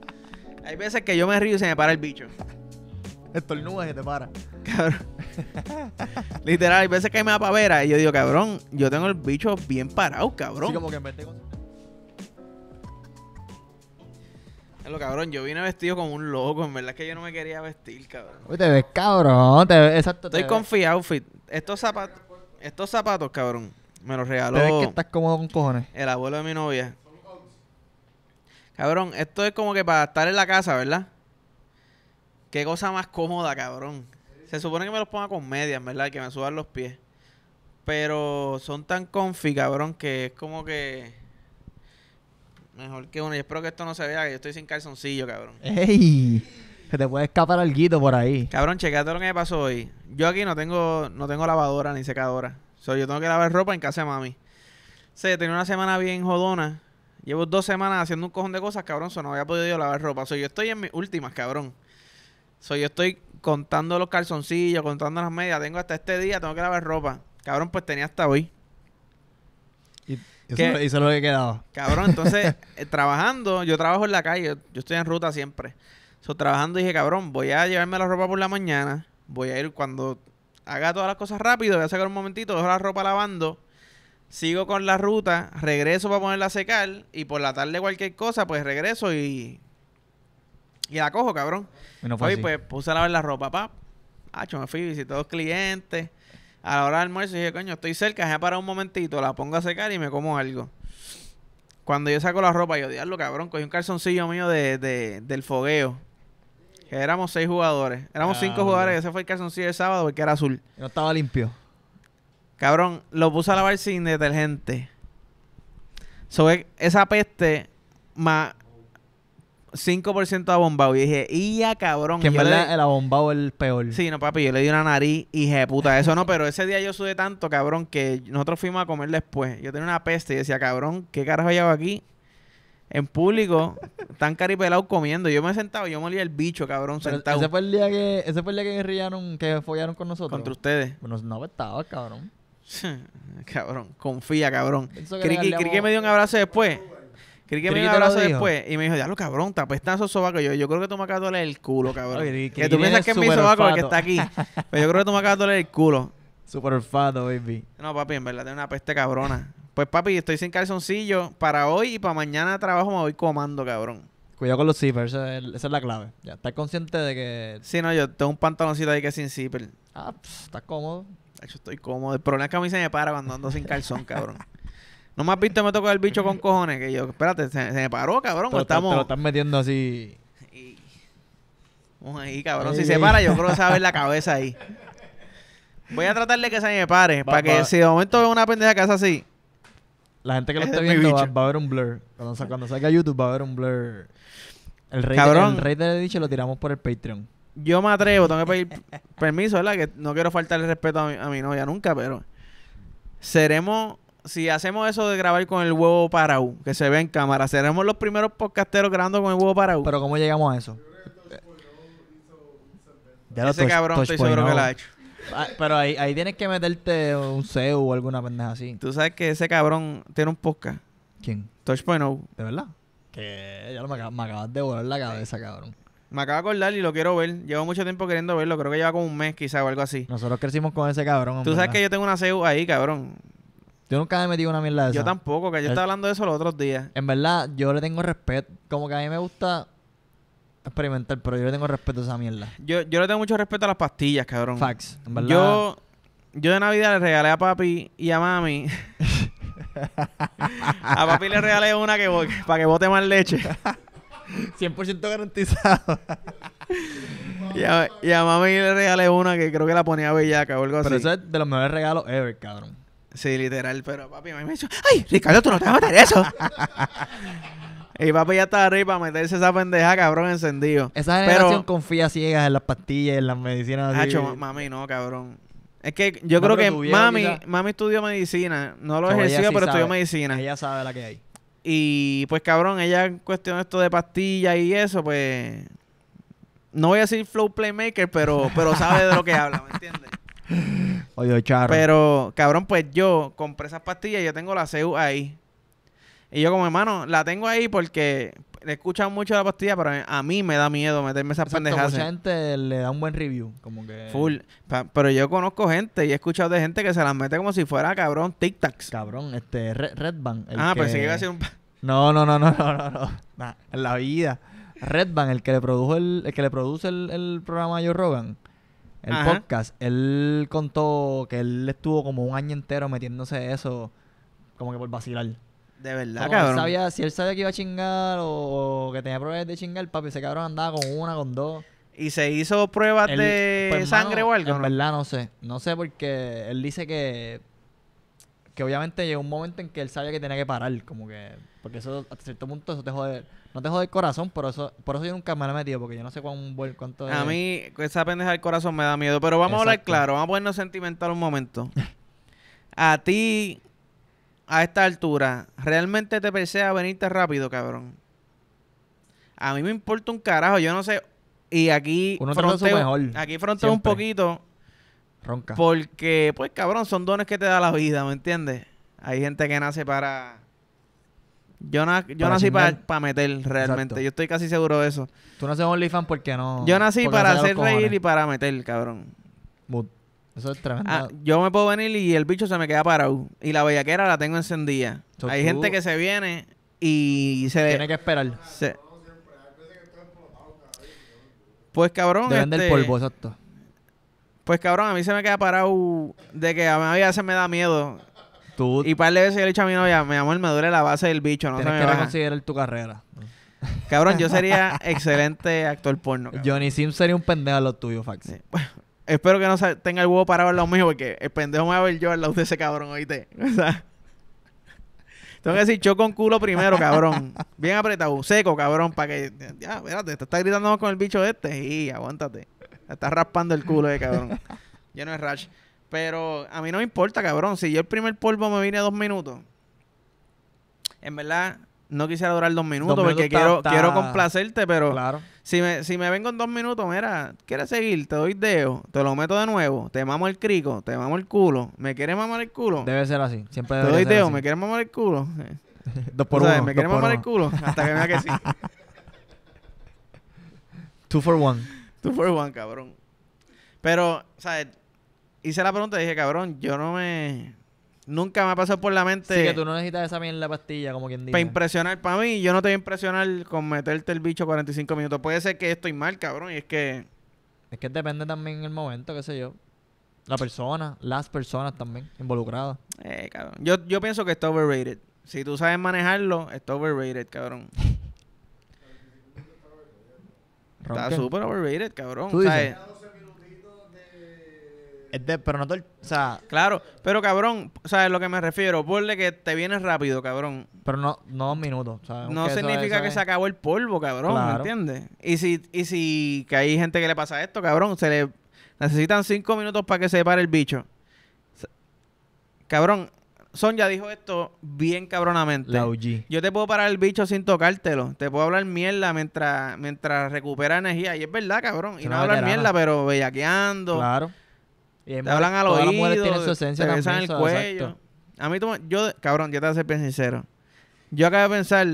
Hay veces que yo me río y se me para el bicho. Estornuda se te para. Cabrón. Literal, hay veces que me da pavera y yo digo, cabrón, yo tengo el bicho bien parado, cabrón. Sí, como que Lo cabrón, yo vine vestido como un loco, en verdad que yo no me quería vestir, cabrón. Uy, te ves cabrón, exacto. Estoy con Outfit. Estos zapatos, estos zapatos, cabrón, me los regaló. que estás cómodo con cojones. El abuelo de mi novia. Cabrón, esto es como que para estar en la casa, ¿verdad? Qué cosa más cómoda, cabrón. Se supone que me los ponga con medias, ¿verdad? Que me suban los pies. Pero son tan comfy, cabrón, que es como que... Mejor que uno. Y espero que esto no se vea, que yo estoy sin calzoncillo, cabrón. ¡Ey! Se te puede escapar alguito por ahí. Cabrón, checate lo que me pasó hoy. Yo aquí no tengo, no tengo lavadora ni secadora. So, yo tengo que lavar ropa en casa de mami. O sea, tenía una semana bien jodona Llevo dos semanas haciendo un cojón de cosas, cabrón. So no había podido lavar ropa. Soy yo estoy en mis últimas, cabrón. Soy yo estoy contando los calzoncillos, contando las medias. Tengo hasta este día, tengo que lavar ropa. Cabrón, pues tenía hasta hoy. Y eso, lo que quedado? Cabrón, entonces, eh, trabajando, yo trabajo en la calle, yo, estoy en ruta siempre. So, trabajando dije, cabrón, voy a llevarme la ropa por la mañana. Voy a ir cuando haga todas las cosas rápido, voy a sacar un momentito, dejo la ropa lavando sigo con la ruta, regreso para ponerla a secar y por la tarde cualquier cosa, pues regreso y y la cojo, cabrón. Y pues puse a lavar la ropa, pap. Hacho, me fui, visité a dos clientes. A la hora del almuerzo dije, coño, estoy cerca, ya para un momentito, la pongo a secar y me como algo. Cuando yo saco la ropa, yo odiarlo, cabrón, cogí un calzoncillo mío de, de del fogueo. éramos seis jugadores. Éramos cinco jugadores. Ese fue el calzoncillo del sábado porque era azul. No estaba limpio. Cabrón, lo puse a lavar sin detergente. Sobre esa peste más 5% abombado. Y dije, y ya cabrón. Que en verdad el abombado es el peor. Sí, no, papi, yo le di una nariz y dije, puta, eso no, pero ese día yo sudé tanto, cabrón, que nosotros fuimos a comer después. Yo tenía una peste y decía, cabrón, ¿qué carajo llevo aquí? En público, tan caripelado comiendo. Yo me sentaba, yo me el bicho, cabrón, sentado. Ese fue el día que, ese fue el día que guerrillaron, que follaron con nosotros. Contra ustedes. Bueno, pues no pues estaba, cabrón. cabrón, confía, cabrón. Creí que me dio un abrazo después. que me dio un abrazo después y me dijo, ya lo cabrón, te apestan pues, esos sobacos. Yo, yo creo que tú me acabas de doler el culo, cabrón. que tú piensas que es mi sobaco el que está aquí. Pero pues yo creo que tú me acabas de doler el culo. Super olfato, baby. No, papi, en verdad, tengo una peste cabrona. Pues, papi, estoy sin calzoncillo para hoy y para mañana trabajo me voy comando, cabrón. Cuidado con los zippers, esa, es, la clave. Ya, estás consciente de que... Sí, no, yo tengo un pantaloncito ahí que es sin zipper. Ah, está cómodo. Yo estoy cómodo. El problema es que a mí se me para cuando ando sin calzón, cabrón. No me has visto, me tocó el bicho con cojones. Que yo, espérate, se, me paró, cabrón. Te, estamos... te, lo estás metiendo así. Vamos ahí, cabrón. si se para, yo creo que se va a ver la cabeza ahí. Voy a tratarle que se me pare. para que si de momento veo una pendeja que hace así. La gente que lo esté viendo va, a ver un blur. Cuando, salga a YouTube va a ver un blur. El rey, el rey del bicho lo tiramos por el Patreon yo me atrevo, tengo que pedir permiso, ¿verdad? Que no quiero faltarle respeto a mi, a mi novia nunca, pero seremos, si hacemos eso de grabar con el huevo paraú, que se ve en cámara, seremos los primeros podcasteros grabando con el huevo paraú. Pero ¿cómo llegamos a eso? Ese cabrón estoy seguro que lo ha hecho. Ah, pero ahí, ahí tienes que meterte un CEO o alguna pendeja así. Tú sabes que ese cabrón tiene un podcast. ¿Quién? Touchpoint ¿De verdad? Que ya me, me acabas de volar la cabeza, cabrón. Me acabo de acordar y lo quiero ver. Llevo mucho tiempo queriendo verlo. Creo que lleva como un mes quizá o algo así. Nosotros crecimos con ese cabrón. Tú sabes que yo tengo una CEU ahí, cabrón. Yo nunca me he metido una mierda de esa. Yo tampoco, que yo estaba hablando de eso los otros días. En verdad, yo le tengo respeto. Como que a mí me gusta experimentar, pero yo le tengo respeto a esa mierda. Yo, yo le tengo mucho respeto a las pastillas, cabrón. Fax. en verdad. Yo, yo de Navidad le regalé a papi y a mami. a papi le regalé una que para que bote más leche. 100% garantizado. y, a, mami le regalé una que creo que la ponía bellaca o algo así. Pero eso es de los mejores regalos ever, cabrón. Sí, literal, pero papi mami me dijo, ¡ay, Ricardo, tú no te vas a meter eso! y papi ya está arriba para meterse esa pendeja, cabrón, encendido. Esa generación confía ciegas en las pastillas, en las medicinas. Así. Hacho, mami, no, cabrón. Es que yo creo que mami, mami estudió medicina. No lo ejerció, pero estudió medicina. Ella sabe la que hay. Y pues cabrón, ella en cuestión esto de pastillas y eso, pues... No voy a decir flow playmaker, pero, pero sabe de lo que habla, ¿me entiendes? Oye, Charo. Pero, cabrón, pues yo compré esas pastillas y yo tengo la CEU ahí. Y yo como, hermano, la tengo ahí porque escuchan mucho la pastilla, pero a mí me da miedo meterme esas pendejadas. Mucha gente le da un buen review, como que... Full. pero yo conozco gente y he escuchado de gente que se las mete como si fuera, cabrón, tic-tacs. Cabrón, este, Red, Red ah, que... sí, iba a ser un... No, no, no, no, no, no, en la vida. Red Band, el que le produjo el, que le produce el, programa Joe Rogan, el podcast, él contó que él estuvo como un año entero metiéndose eso como que por vacilar. De verdad, cabrón. sabía, si él sabía que iba a chingar o, que tenía pruebas de chingar, papi, ese cabrón andaba con una, con dos. ¿Y se hizo pruebas de pues, sangre o algo? En verdad no sé. No sé porque él dice que que obviamente llegó un momento en que él sabía que tenía que parar, como que porque eso hasta cierto punto eso te jode, no te jode el corazón, pero eso por eso yo nunca me lo he metido porque yo no sé cuán cuánto A mí esa pendeja del corazón me da miedo, pero vamos a hablar claro, vamos a ponernos sentimental un momento. a ti a esta altura, realmente te a venirte rápido, cabrón. A mí me importa un carajo, yo no sé. Y aquí Uno aquí fronteo un poquito. Ronca. Porque, pues, cabrón, son dones que te da la vida, ¿me entiendes? Hay gente que nace para... Yo, na... para nací para meter, realmente. Yo estoy casi seguro de eso. Tú naces un OnlyFans porque no... Yo nací para hacer reír y para meter, cabrón. Eso es tremendo. Ah, yo me puedo venir y el bicho se me queda parado. Y la bellaquera la tengo encendida. Hay gente que se viene y se... Tiene que esperar. Pues cabrón. Deben del este, polvo, exacto. Pues cabrón, a mí se me queda parado de que a mí a veces me da miedo. Tú... Y par de veces yo le he dicho a mi novia, mi amor, me duele la base del bicho, no Tienes se que considerar tu carrera. Cabrón, yo sería excelente actor porno. Johnny Sims sería un pendejo a lo tuyo Fax. Espero que no tenga el huevo parado en los mismo porque el pendejo me va a ver yo al lado de ese cabrón, hoy O sea, tengo que decir yo con culo primero, cabrón. Bien apretado, seco, cabrón, para que. Ya, espérate, te está gritando con el bicho este. Y aguántate. Te está raspando el culo, eh, cabrón. no es rash. Pero a mí no me importa, cabrón. Si yo el primer polvo me vine a dos minutos, en verdad, no quisiera durar dos minutos, porque quiero, quiero complacerte, pero si, me, si me vengo en dos minutos, mira, ¿quieres seguir? Te doy deo, te lo meto de nuevo, te mamo el crico, te mamo el culo, ¿me quieres mamar el culo? Debe ser así, siempre Te doy dedo? ¿me quieres mamar el culo? dos por uno, ¿Me quieres mamar el culo? Hasta que me que sí. Two for one. Two for one, cabrón. Pero, o sea, hice la pregunta y dije, cabrón, yo no me Nunca me ha pasado por la mente. Sí, que tú no necesitas esa mierda la pastilla, como quien dice. Para impresionar, para mí, yo no te voy a impresionar con meterte el bicho 45 minutos. Puede ser que estoy mal, cabrón, y es que. Es que depende también el momento, qué sé yo. La persona, las personas también involucradas. Eh, cabrón. Yo, pienso que está overrated. Si tú sabes manejarlo, está overrated, cabrón. está súper overrated, cabrón. Eh, pero no todo o sea... Claro, pero cabrón, ¿sabes lo que me refiero? Ponle que te vienes rápido, cabrón. Pero no, no dos minutos, No significa que se acabó el polvo, cabrón, ¿me entiendes? Y si, y si que hay gente que le pasa esto, cabrón, se le necesitan cinco minutos para que se pare el bicho. Cabrón, ya dijo esto bien cabronamente. Yo te puedo parar el bicho sin tocártelo. Te puedo hablar mierda mientras, mientras recupera energía. Y es verdad, cabrón. Y no hablar mierda, pero bellaqueando. Claro te hablan al oído. Las mujeres tienen su esencia te besan el cuello. A mí, yo, cabrón, yo te voy a ser bien sincero. Yo acabo de pensar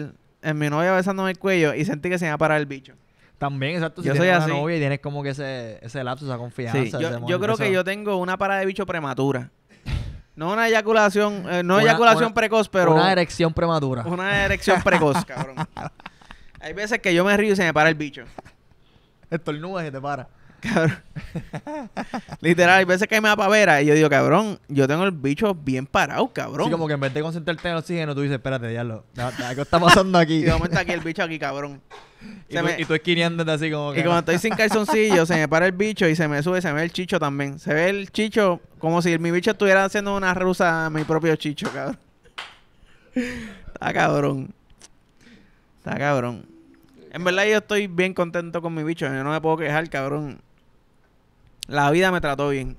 en mi novia besándome el cuello y sentí que se me iba a parar el bicho. También, exacto. Si yo tienes soy novia y tienes como que ese, ese lapso, esa confianza. Sí, yo, creo que yo tengo una parada de bicho prematura. No una eyaculación, eh, no eyaculación precoz, pero. Una erección prematura. Una erección precoz, cabrón. Hay veces que yo me río y se me para el bicho. nube que te para. Cabrón. Literal, hay veces que me da pavera y yo digo, cabrón, yo tengo el bicho bien parado, cabrón. Sí, como que en vez de concentrarte en el oxígeno, tú dices, espérate, ya ¿Qué está pasando aquí? y aquí el bicho aquí, cabrón. Y, tú, me... así como que. Y cuando estoy sin calzoncillo, se me para el bicho y se me sube, se me ve el chicho también. Se ve el chicho como si mi bicho estuviera haciendo una rusa a mi propio chicho, cabrón. Está cabrón. Está cabrón. En verdad yo estoy bien contento con mi bicho. Yo no me puedo quejar, cabrón. La vida me trató bien.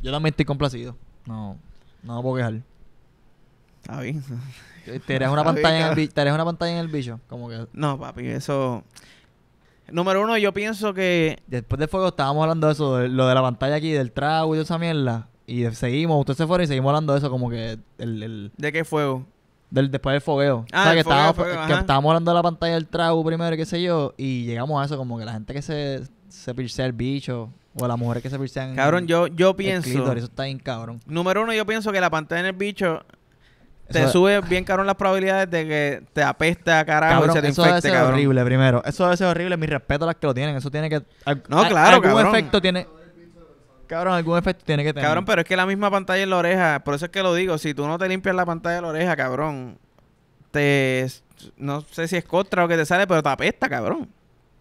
Yo también estoy complacido. No, no me puedo quejar. Está bien. Te eres una, pantalla en el, una pantalla en el bicho. Como que... No, papi, eso. Número uno, yo pienso que. Después del fuego estábamos hablando de eso, lo de la pantalla aquí, del trago y esa mierda. Y seguimos, Usted se fue y seguimos hablando de eso, como que el. ¿De qué fuego? Del, después del fogueo. Ah, o sea, que, estábamos, que estábamos hablando de la pantalla del trago primero, qué sé yo, y llegamos a eso, como que la gente que se, se el bicho, o a las mujeres que se piercen. Cabrón, yo, yo pienso. eso está bien, cabrón. Número uno, yo pienso que la pantalla en el bicho te sube bien cabrón las probabilidades de que te apeste A carajo cabrón, se te infecte, eso debe horrible primero. Eso es horrible, mi respeto a las que lo tienen, eso tiene que No, claro, algún efecto tiene Cabrón, algún efecto tiene que tener. Cabrón, pero es que la misma pantalla en la oreja, por eso es que lo digo, si tú no te limpias la pantalla de la oreja, cabrón, te no sé si es contra o que te sale, pero te apesta, cabrón.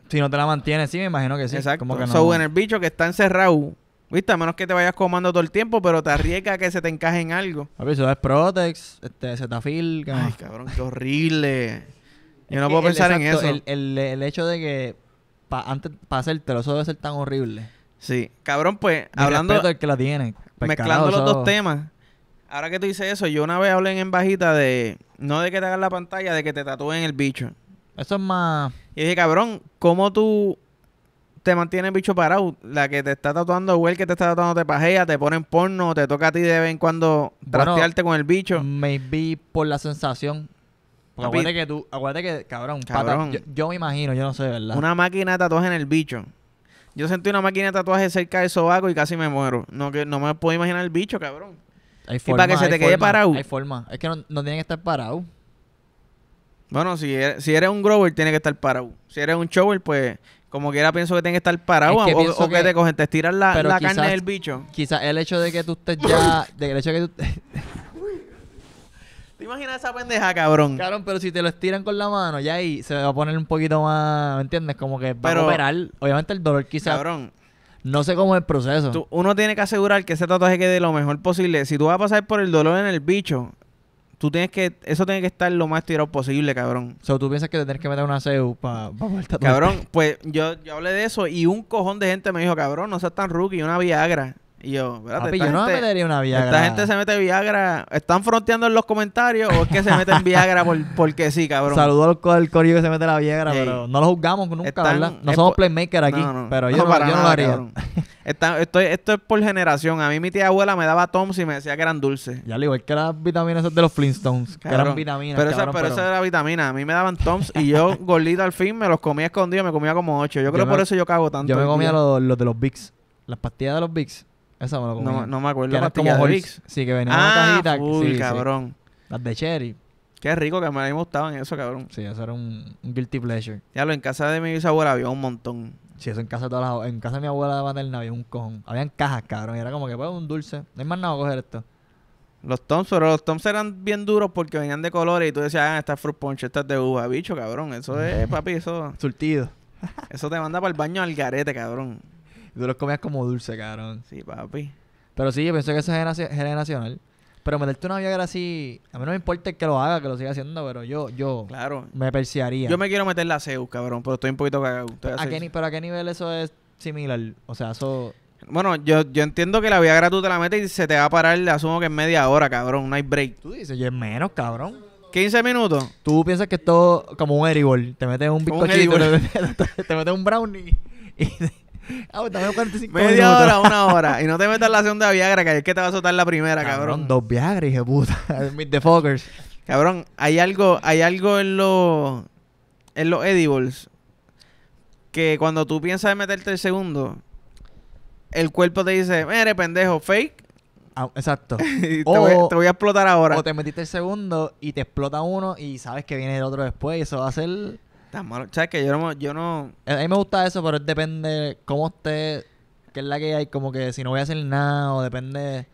Si no te la mantienes, sí, me imagino que sí. Exacto. Como que no. en el bicho que está encerrado, ¿viste? A menos que te vayas comando todo el tiempo, pero te arriesga a que se te encaje en algo. ver eso es Protex, este, Ay, cabrón, qué horrible. Yo no puedo pensar en eso. El, el, hecho de que antes para el eso debe ser tan horrible. Sí, cabrón, pues, hablando. de que la tiene. Pues, mezclando los dos temas. Ahora que tú dices eso, yo una vez hablé en bajita de. No de que te hagan la pantalla, de que te tatúen el bicho. Eso es más. Y dije, cabrón, ¿cómo tú te mantienes bicho parado? La que te está tatuando o el que te está tatuando te pajea, te ponen porno, te toca a ti de vez en cuando trastearte con el bicho. Maybe por la sensación. acuérdate que tú, acuérdate que, cabrón, cabrón yo, me imagino, yo no sé, ¿verdad? Una máquina de tatuaje en el bicho. Yo sentí una máquina de tatuaje cerca de sobaco y casi me muero. No, que, no me puedo imaginar el bicho, cabrón. Hay forma, y para que se te quede parado. Hay forma. Es que no, no tienen que estar parado. Bueno, si eres, si eres un grower, tiene que estar parado. Si eres un shower, pues como quiera pienso que tiene que estar parado. o, que, te cogen, te estiran la, carne del bicho. Quizás el hecho de que tú estés ya. de el hecho que tú. ¿Te imaginas esa pendeja, cabrón? Cabrón, pero si te lo estiran con la mano, ya ahí se va a poner un poquito más. ¿Me entiendes? Como que va a operar. Obviamente el dolor quizás. Cabrón. No sé cómo es el proceso. uno tiene que asegurar que ese tatuaje quede lo mejor posible. Si tú vas a pasar por el dolor en el bicho, tú tienes que, eso tiene que estar lo más tirado posible, cabrón. O so, tú piensas que tener que meter una CEU para pa Cabrón, pues yo, yo hablé de eso y un cojón de gente me dijo, cabrón, no seas tan rookie, una Viagra yo, Papi, yo no me metería una Viagra. Esta gente se mete Viagra. ¿Están fronteando en los comentarios o es que se meten Viagra por, porque sí, cabrón? Saludos al, corillo que se mete la Viagra, pero no lo juzgamos nunca, ¿verdad? No somos playmaker aquí, pero yo no, lo haría. esto es por generación. A mí mi tía abuela me daba Toms y me decía que eran dulces. Ya le digo es que las vitaminas de los Flintstones, eran vitaminas. Pero, esa, pero, esa era vitamina. A mí me daban Toms y yo, gordito al fin, me los comía escondido, me comía como ocho. Yo creo por eso yo cago tanto. Yo me comía los, de los Bigs. Las pastillas de los Bigs. Esa me lo comí. No, no me acuerdo. era como Sí, que venía en una ah, cajita. sí, cabrón. Las de cherry. Qué rico que me mí me gustaban eso, cabrón. Sí, eso era un, un guilty pleasure. Ya lo en casa de mi bisabuela había un montón. Sí, eso en casa de todas las, En casa de mi abuela materna había un cojón. Habían cajas, cabrón. Y era como que, pues, un dulce. No hay más nada a coger esto. Los Toms, pero los Toms eran bien duros porque venían de colores y tú decías, ah, esta es fruit punch, esta de uva. Bicho, cabrón, eso es, papi, eso... Surtido. eso te manda para el baño al garete, cabrón tú los comías como dulce, cabrón. Sí, papi. Pero sí, yo pienso que eso es generacional. Pero meterte una Viagra así, a mí no me importa que lo haga, que lo siga haciendo, pero yo, yo claro. me persearía. Yo me quiero meter la Zeus, cabrón, pero estoy un poquito cagado. Pero a, qué, pero ¿a qué nivel eso es similar? O sea, eso... Bueno, yo, yo entiendo que la Viagra tú te la metes y se te va a parar, asumo que en media hora, cabrón, Un hay break. Tú dices, yo es menos, cabrón. 15 minutos. Tú piensas que esto como un Eribor, Te metes un bizcochito, te, te, metes un brownie y, Ah, pues, Media hora, una hora. Y no te metas la segunda Viagra, que es que te va a soltar la primera, cabrón. Dos Viagra, hijo puta. Meet the fuckers. Cabrón, hay algo, hay algo en los en edibles que cuando tú piensas en meterte el segundo, el cuerpo te dice, mire, pendejo, fake. Ah, exacto. te, voy, te, voy, a explotar ahora. O te metiste el segundo y te explota uno y sabes que viene el otro después y eso va a ser... Yo yo no... A mí me gusta eso, pero depende cómo esté, que es la que hay, como que si no voy a hacer nada o depende...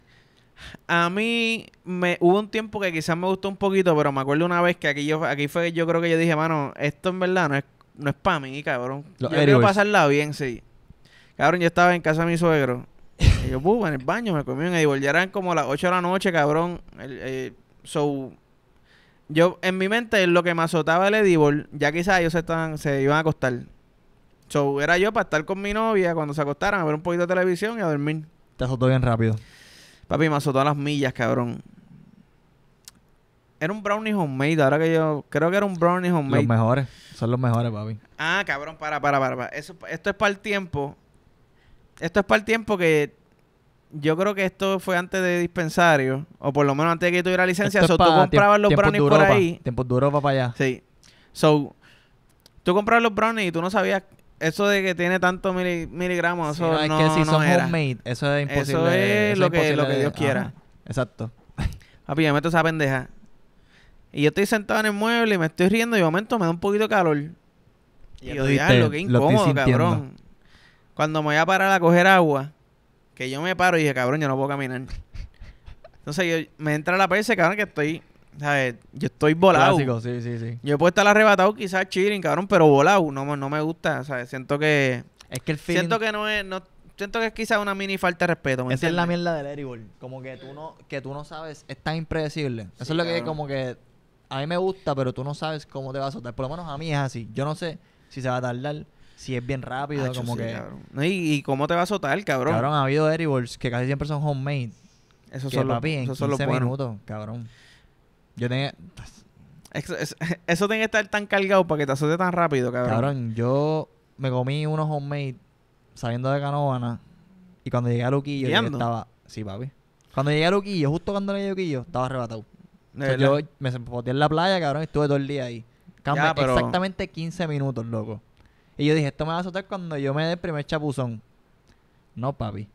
A mí me hubo un tiempo que quizás me gustó un poquito, pero me acuerdo una vez que aquí yo aquí fue yo creo que yo dije, mano, esto en verdad no es no es para mí, cabrón. yo quiero pasarla bien, sí. Cabrón, yo estaba en casa de mi suegro. y yo, en el baño me comí un edible. Ya como las 8 de la noche, cabrón. Eh, so, yo, en mi mente, lo que me azotaba el Edibor, ya quizás ellos se, se iban a acostar. So, era yo para estar con mi novia cuando se acostaran, a ver un poquito de televisión y a dormir. Te azotó bien rápido. Papi, me azotó a las millas, cabrón. Era un brownie homemade, ahora que yo... Creo que era un brownie homemade. Los mejores. Son los mejores, papi. Ah, cabrón, para, para, para. esto es para el tiempo... Esto es para el tiempo que yo creo que esto fue antes de dispensario, o por lo menos antes de que yo tuviera licencia. ¿O tú comprabas los brownies por ahí. Tiempos duro para allá. Sí. So, tú comprabas los brownies y tú no sabías eso de que tiene tantos miligramos. Sí, eso no, es que si son era. homemade, eso es imposible. Eso es, lo, que, Dios quiera. Exacto. Papi, me meto esa pendeja. Y yo estoy sentado en el mueble y me estoy riendo y de momento me da un poquito de calor. Y, y yo lo que incómodo, cabrón. Cuando me voy a parar a coger agua, que yo me paro y dije, cabrón, yo no puedo caminar. Entonces yo, me entra la PC, cabrón, que estoy, ¿sabes? Yo estoy volado. Clásico, sí, sí, sí. Yo puedo estar arrebatado quizás chilling, cabrón, pero volado. No, no me gusta, ¿sabes? Siento que... Es que el feeling... Siento que no es... No, siento que es quizás una mini falta de respeto. Esa es la mierda del ball Como que tú no, que tú no sabes, es tan impredecible. Eso es lo que como que a mí me gusta, pero tú no sabes cómo te va a soltar. Por lo menos a mí es así. Yo no sé si se va a tardar, si es bien rápido, como que... ¿Y, cómo te va a azotar, cabrón? Cabrón, ha habido Eribles que casi siempre son homemade. Eso que, son eso 15 minutos, cabrón. Yo tenía... Eso, tiene que estar tan cargado para que te azote tan rápido, cabrón. Cabrón, yo me comí unos homemade saliendo de Canovana y cuando llegué a Luquillo estaba... Sí, papi. Cuando llegué a Luquillo, justo cuando llegué a Luquillo, estaba arrebatado. yo me boté en la playa, cabrón, y estuve todo el día ahí. Cambia, exactamente 15 minutos, loco. Y yo dije, esto me va a azotar cuando yo me dé el primer chapuzón. No, papi.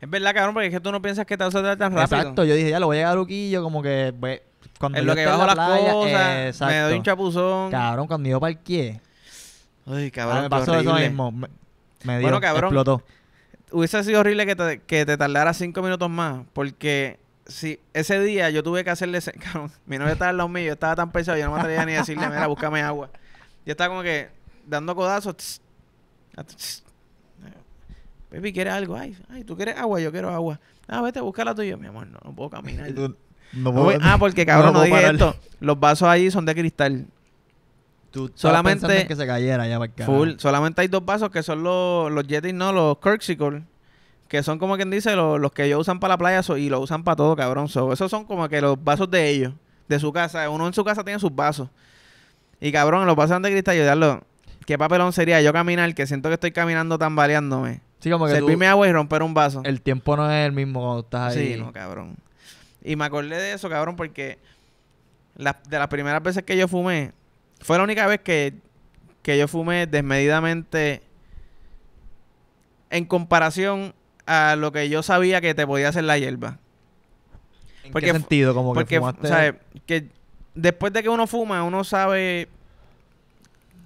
Es verdad, cabrón, porque es que tú no piensas que te va a soltar tan rápido. Exacto, yo dije, ya lo voy a llegar a como que pues, cuando en yo la las playa, cosas, exacto. me doy un chapuzón. Cabrón, cuando yo parqué. Ay, cabrón, me pasó eso mismo. Me, dio, explotó. Hubiese sido horrible que te, que te tardara cinco minutos más, porque si ese día yo tuve que hacerle... Cabrón, mi novia estaba en los mío, estaba tan pesado, yo no me atrevía ni a decirle, mira, búscame agua. Yo estaba como que dando codazos. Ah, Baby, ¿quieres algo? Ay, ¿tú quieres agua? Yo quiero agua. Ah, vete a buscarla tuya. Mi amor, no, puedo caminar. ah, porque cabrón, no, digas esto. Los vasos ahí son de cristal. solamente que se cayera ya full, solamente hay dos vasos que son los, los no, los Kirksicle, que son como quien dice los, que ellos usan para la playa y lo usan para todo, cabrón. eso esos son como que los vasos de ellos, de su casa. Uno en su casa tiene sus vasos. Y cabrón, lo pasan de cristal y darlo. Qué papelón sería yo caminar, que siento que estoy caminando tambaleándome. Sí, como que Servirme agua y romper un vaso. El tiempo no es el mismo cuando estás ahí. Sí, no, cabrón. Y me acordé de eso, cabrón, porque de las primeras veces que yo fumé, fue la única vez que, que yo fumé desmedidamente en comparación a lo que yo sabía que te podía hacer la hierba. ¿En qué sentido? Como que O sea, que después de que uno fuma, uno sabe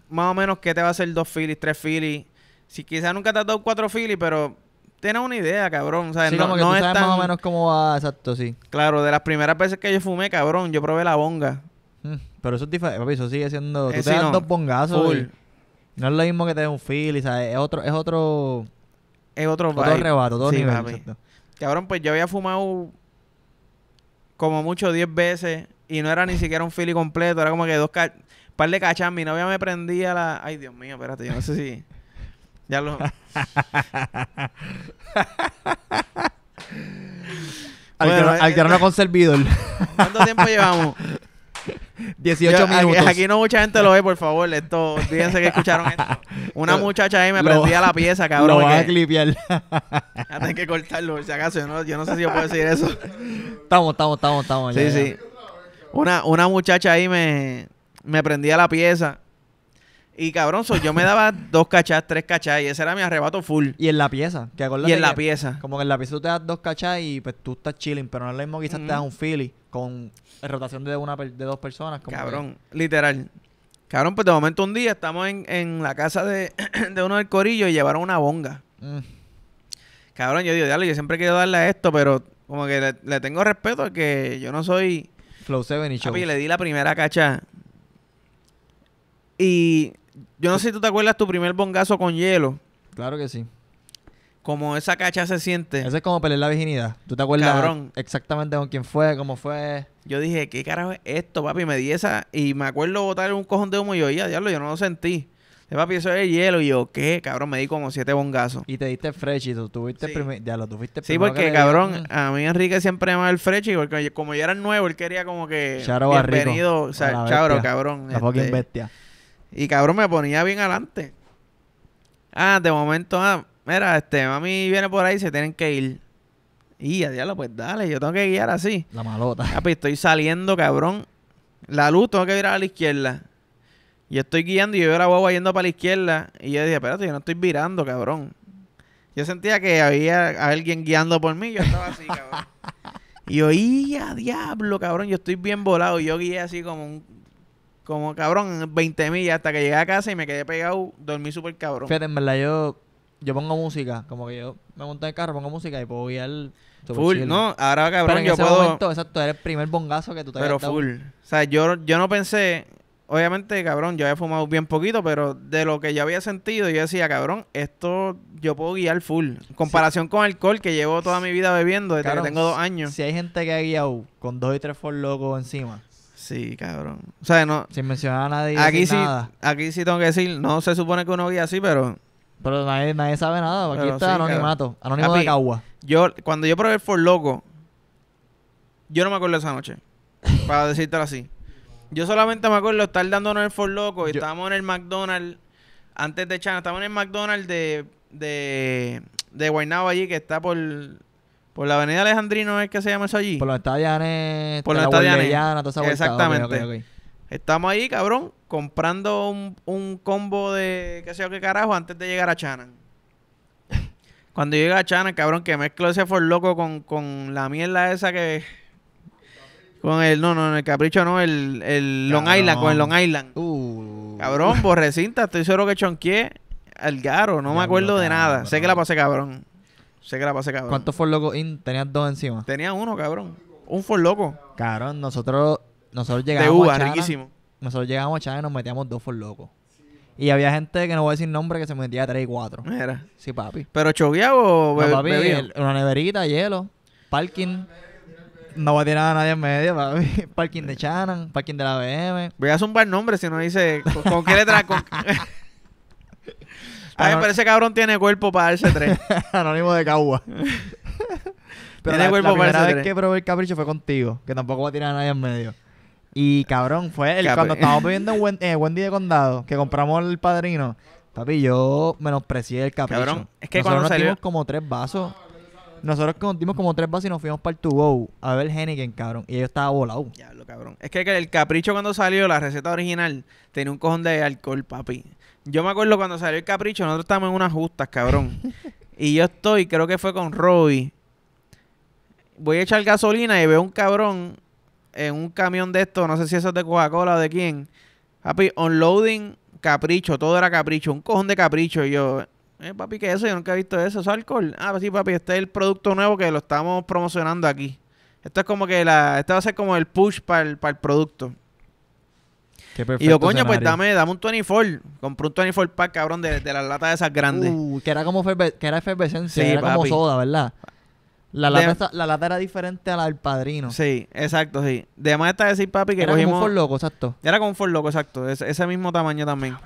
más o menos qué te va a hacer dos filis, tres filis. Si quizás nunca te has dado cuatro filis, pero tienes una idea, cabrón. O sea, no, no es sabes más o menos cómo va, exacto, sí. Claro, de las primeras veces que yo fumé, cabrón, yo probé la bonga. Mm, pero eso es diferente, papi, eso sigue siendo... Tú eh, te das dos bongazos No es lo mismo que te des un feel, ¿sabes? Es otro... Es otro... Es otro vibe. Otro rebato, sí, Cabrón, pues yo había fumado como mucho 10 veces y no era ni siquiera un fili completo, era como que dos par de cachas. Mi novia me prendía la. Ay, Dios mío, espérate, yo no sé si. Ya lo. al que no ha servidor. ¿Cuánto tiempo llevamos? 18 minutos. Aquí, no mucha gente lo ve, por favor. Esto, fíjense que escucharon esto. Una muchacha ahí me prendía la pieza, cabrón. Lo vas a clipear. Ya que cortarlo, si acaso. Yo no, yo no sé si yo puedo decir eso. Estamos, estamos, estamos, estamos. Sí, sí. Una, una muchacha ahí me, me prendía la pieza. Y cabrón, yo me daba dos cachas, tres cachas, y ese era mi arrebato full. Y en la pieza, que Y en la pieza. Como que en la pieza tú te das dos cachas y pues tú estás chilling, pero no es lo mismo quizás te das un fili con rotación de una de dos personas. cabrón, literal. Cabrón, pues de momento un día estamos en, en la casa de, uno del corillo y llevaron una bonga. Mm. Cabrón, yo digo, dale, yo siempre quiero darle a esto, pero como que le, tengo respeto que yo no soy Flow 7 y Show. Papi, le di la primera cacha. Y yo no sé si tú te acuerdas tu primer bongazo con hielo. Claro que sí. Como esa cacha se siente. Eso es como pelear la virginidad. ¿Tú te acuerdas exactamente con quién fue, cómo fue? Yo dije, ¿qué carajo es esto, papi? Me di esa y me acuerdo botar un cojón de humo y yo, diablo, yo no lo sentí. De papi, eso es hielo. Y yo, ¿qué? Cabrón, me di como siete bongazos. Y te diste fresh y tú tuviste primero. Ya lo tuviste Sí, porque cabrón, a mí Enrique siempre me el fresh. porque como yo era nuevo, él quería como que. Charo bienvenido. O sea, chabro, cabrón. La fucking este, bestia. Y cabrón, me ponía bien adelante. Ah, de momento, ah, mira, este, mami viene por ahí, se tienen que ir. Y a diablo, pues dale, yo tengo que guiar así. La malota. Ah, estoy saliendo, cabrón. La luz tengo que virar a la izquierda. Yo estoy guiando y yo era la yendo para la izquierda. Y yo decía, espérate, yo no estoy virando, cabrón. Yo sentía que había alguien guiando por mí. Yo estaba así, cabrón. y yo, diablo, cabrón! Yo estoy bien volado. yo guié así como un. Como cabrón, 20 millas hasta que llegué a casa y me quedé pegado. Dormí súper cabrón. Fíjate, en verdad, yo. Yo pongo música. Como que yo me monté en el carro, pongo música y puedo guiar. Full, no, ahora cabrón, pero en yo ese puedo. Momento, exacto, eres el primer bongazo que tú te Pero full. O sea, yo, yo no pensé obviamente, cabrón, yo había fumado bien poquito, pero de lo que yo había sentido, yo decía, cabrón, esto yo puedo guiar full. En comparación con alcohol que llevo toda mi vida bebiendo desde que tengo dos años. Si hay gente que ha guiado con dos y tres for locos encima. Sí, cabrón. O sea, no. Sin mencionar a nadie. Aquí sí, aquí sí tengo que decir, no se supone que uno guía así, pero. Pero nadie, nadie sabe nada. Aquí está anonimato. anonimato. Anónimo de Cagua. Yo, cuando yo probé el for loco, yo no me acuerdo esa noche. para decírtelo así. Yo solamente me acuerdo estar dándonos el for loco y estábamos en el McDonald's antes de Chana, estábamos en el McDonald's de de de Guaynabo allí que está por por la Avenida Alejandrino, ¿es que se llama eso allí? Por los estadianes, Por los estadianes. Exactamente. Estamos ahí, cabrón, comprando un, un combo de qué sé yo qué carajo antes de llegar a Chana. Cuando llega a Chana, cabrón, que mezclo ese for loco con, con la mierda esa que con el, no, no, el Capricho no, el, Long Island, con el Long Island. Uh. Cabrón, por recinta, estoy seguro que chonqué al garo, no me acuerdo de nada. Sé que la pasé, cabrón. Sé que la pasé, cabrón. ¿Cuántos For Loco Tenías dos encima. Tenía uno, cabrón. Un For Loco. Cabrón, nosotros, nosotros llegamos de uva, riquísimo. Nosotros llegamos a y nos metíamos dos For Loco. Y había gente que no voy a decir nombre que se metía tres y cuatro. Mira. Sí, papi. ¿Pero chogueado o Una neverita, hielo, parking. No va a tirar a nadie en medio, papi. Parking de Shannon, parking de la BM. Voy a zumbar nombre si no dice con, qué letra. Con... A mí me parece que cabrón tiene cuerpo para darse tres. Anónimo de Cagua. tiene la, cuerpo la primera vez que probé el capricho fue contigo, que tampoco va a tirar a nadie en medio. Y cabrón, fue el, cuando estábamos viviendo en eh, Wendy, de Condado, que compramos el padrino. Papi, yo menosprecié el capricho. es que cuando nos dimos como tres vasos nosotros dimos como tres bases y nos fuimos para el tubo a ver Hennigan, cabrón. Y ellos estaba volado. lo cabrón. Es que el capricho cuando salió, la receta original, tenía un cojón de alcohol, papi. Yo me acuerdo cuando salió el capricho, nosotros estábamos en unas justas, cabrón. y yo estoy, creo que fue con Roy. Voy a echar gasolina y veo un cabrón en un camión de esto, no sé si eso es de Coca-Cola o de quién. Papi, unloading, capricho, todo era capricho, un cojón de capricho. Y yo, eh, papi, ¿qué es eso? Yo nunca he visto eso. ¿Es alcohol? Ah, pues sí, papi, este es el producto nuevo que lo estamos promocionando aquí. Esto es como que la... Este va a ser como el push para el, para el producto. Qué perfecto! y yo, coño, pues dame, dame un 24. Compré un 24 pack, cabrón, de, de las latas de esas grandes. Uh, que era como que era efervescencia, sí, era como soda, ¿verdad? La lata, la lata era diferente a la del padrino. Sí, exacto, sí. Además está decir, papi, que era cogimos... Era como un loco, exacto. Era como un loco, exacto. ese mismo tamaño también.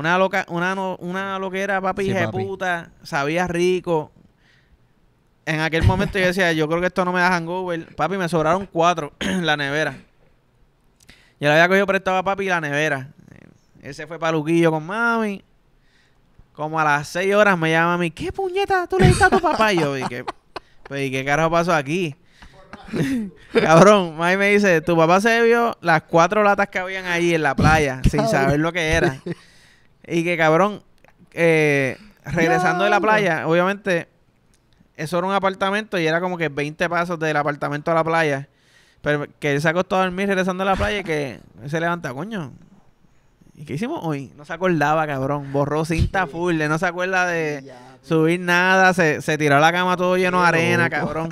Una loca, una, una loquera, papi, era papi. puta, sabía rico. En aquel momento yo decía, yo creo que esto no me da hangover. Papi, me sobraron cuatro en la nevera. Yo la había cogido prestada, a papi la nevera. Ese fue paluquillo con mami. Como a las seis horas me llama a mí, ¿qué puñeta tú le diste a tu papá? Y yo, dije, qué, pues, ¿y qué carajo pasó aquí? Cabrón, mami me dice, tu papá se vio las cuatro latas que habían ahí en la playa, sin saber lo que era. Y que cabrón, eh, regresando de la playa, obviamente, eso era un apartamento y era como que 20 pasos del apartamento a la playa. Pero que él se acostó a dormir regresando a la playa y que se levanta, coño. ¿Y qué hicimos hoy? No se acordaba, cabrón. Borró cinta full, no se acuerda de subir nada, se, se, tiró la cama todo lleno de arena, cabrón.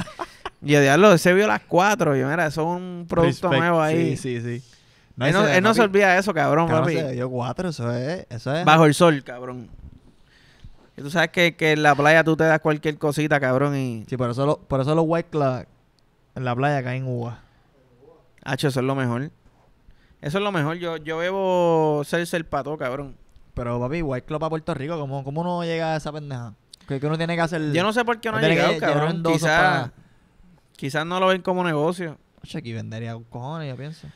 y el diablo, se vio las cuatro. Yo, mira, eso es un producto nuevo ahí. Sí, sí, sí él, no, se olvida de eso, cabrón, papi. Yo cuatro, eso es, Bajo el sol, cabrón. Y tú sabes que, en la playa tú te das cualquier cosita, cabrón. Y... Sí, por eso, lo, por eso los White club en la playa caen Uva. H, eso es lo mejor. Eso es lo mejor. Yo, yo bebo ser el pato, cabrón. Pero, papi, White club para Puerto Rico, ¿cómo, cómo uno llega a esa pendeja? Que, uno tiene que hacer. Yo no sé por qué no, ha llegado, cabrón. Quizás no lo ven como negocio. Oye, aquí vendería cojones, yo pienso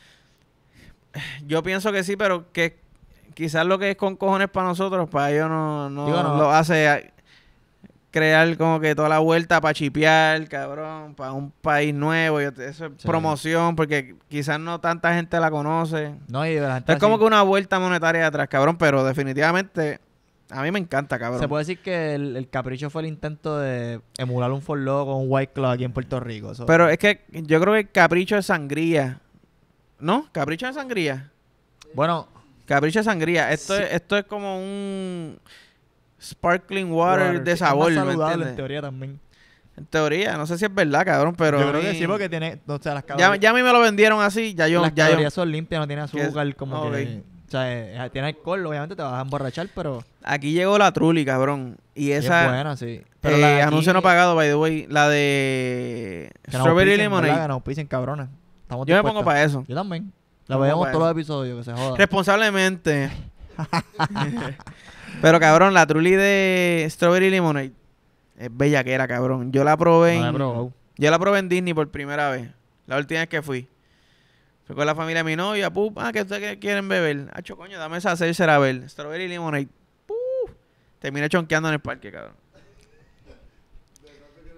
yo pienso que sí, pero que quizás lo que es con cojones para nosotros, para ellos no, no, lo hace ah, crear como que toda la vuelta para chipear, cabrón, para un país nuevo. eso es promoción, porque quizás no tanta gente la conoce. No, y la gente es como que una vuelta monetaria atrás, cabrón, pero definitivamente a mí me encanta, cabrón. Se puede decir que el, capricho fue el intento de emular un forlo con un White club aquí en Puerto Rico. Pero es que yo creo que el capricho es sangría. ¿No? Capricho de sangría. Bueno. Capricho de sangría. Esto, es, esto es como un sparkling water, de sabor. Es saludable en teoría también. En teoría, no sé si es verdad, cabrón, pero. Yo creo que sí, porque tiene. O sea, las calorías. Ya, a mí me lo vendieron así, ya yo. Las ya son limpias, no tiene azúcar, como que. O sea, eh, tiene alcohol, obviamente te vas a emborrachar, pero. Aquí llegó la trulli, cabrón. Y esa. es buena, sí. Pero eh, la anuncio no pagado, by the way. La de. Que Strawberry Lemonade. Que no pisen, cabrona yo me pongo para eso. Yo también. La veíamos todos los episodios, que se joda. Responsablemente. Pero cabrón, la trulli de Strawberry Lemonade es era cabrón. Yo la probé en, Yo la probé en Disney por primera vez. La última vez que fui. Fui con la familia de mi novia, pup, ah, que ustedes quieren beber. acho coño, dame esa cerveza a ver. Strawberry Lemonade. Terminé chonqueando en el parque, cabrón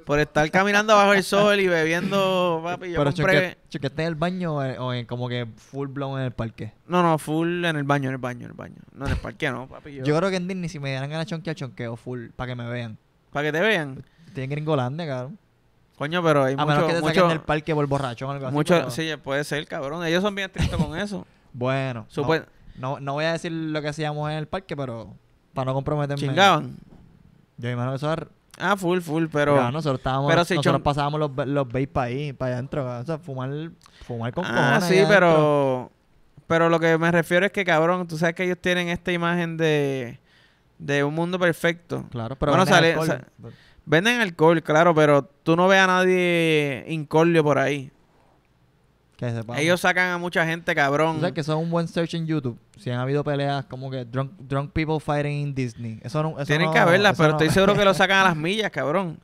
por estar caminando bajo el sol y bebiendo, papi, yo Pero compré... choquete en el baño o en, como que full blown en el parque. No, no, full en el baño, en el baño, en el baño. No, en el parque no, papi. Yo, creo que en Disney si me dieran ganas de chonquear, chonqueo full para que me vean. Para que te vean. Tienen gringolandia, cabrón. Coño, pero hay A mucho, menos que te mucho- en el parque por borracho o algo así. mucho- sí, puede ser, cabrón. Ellos son bien tristes con eso. Bueno. No, no, voy a decir lo que hacíamos en el parque, pero para no comprometerme. Chingaban. Yo me imagino eso era Ah, full, full, pero. No, nosotros estábamos. nosotros pasábamos los, los para ahí, para adentro. O sea, fumar, fumar con Ah, sí, pero. Pero lo que me refiero es que, cabrón, tú sabes que ellos tienen esta imagen de. de un mundo perfecto. Claro, pero. venden alcohol. venden alcohol, claro, pero tú no ves a nadie incordio por ahí. Ellos sacan a mucha gente, cabrón. O que son un buen search en YouTube. Si han habido peleas como que drunk, drunk people fighting in Disney. Eso Tienen que haberlas, pero estoy seguro que lo sacan a las millas, cabrón.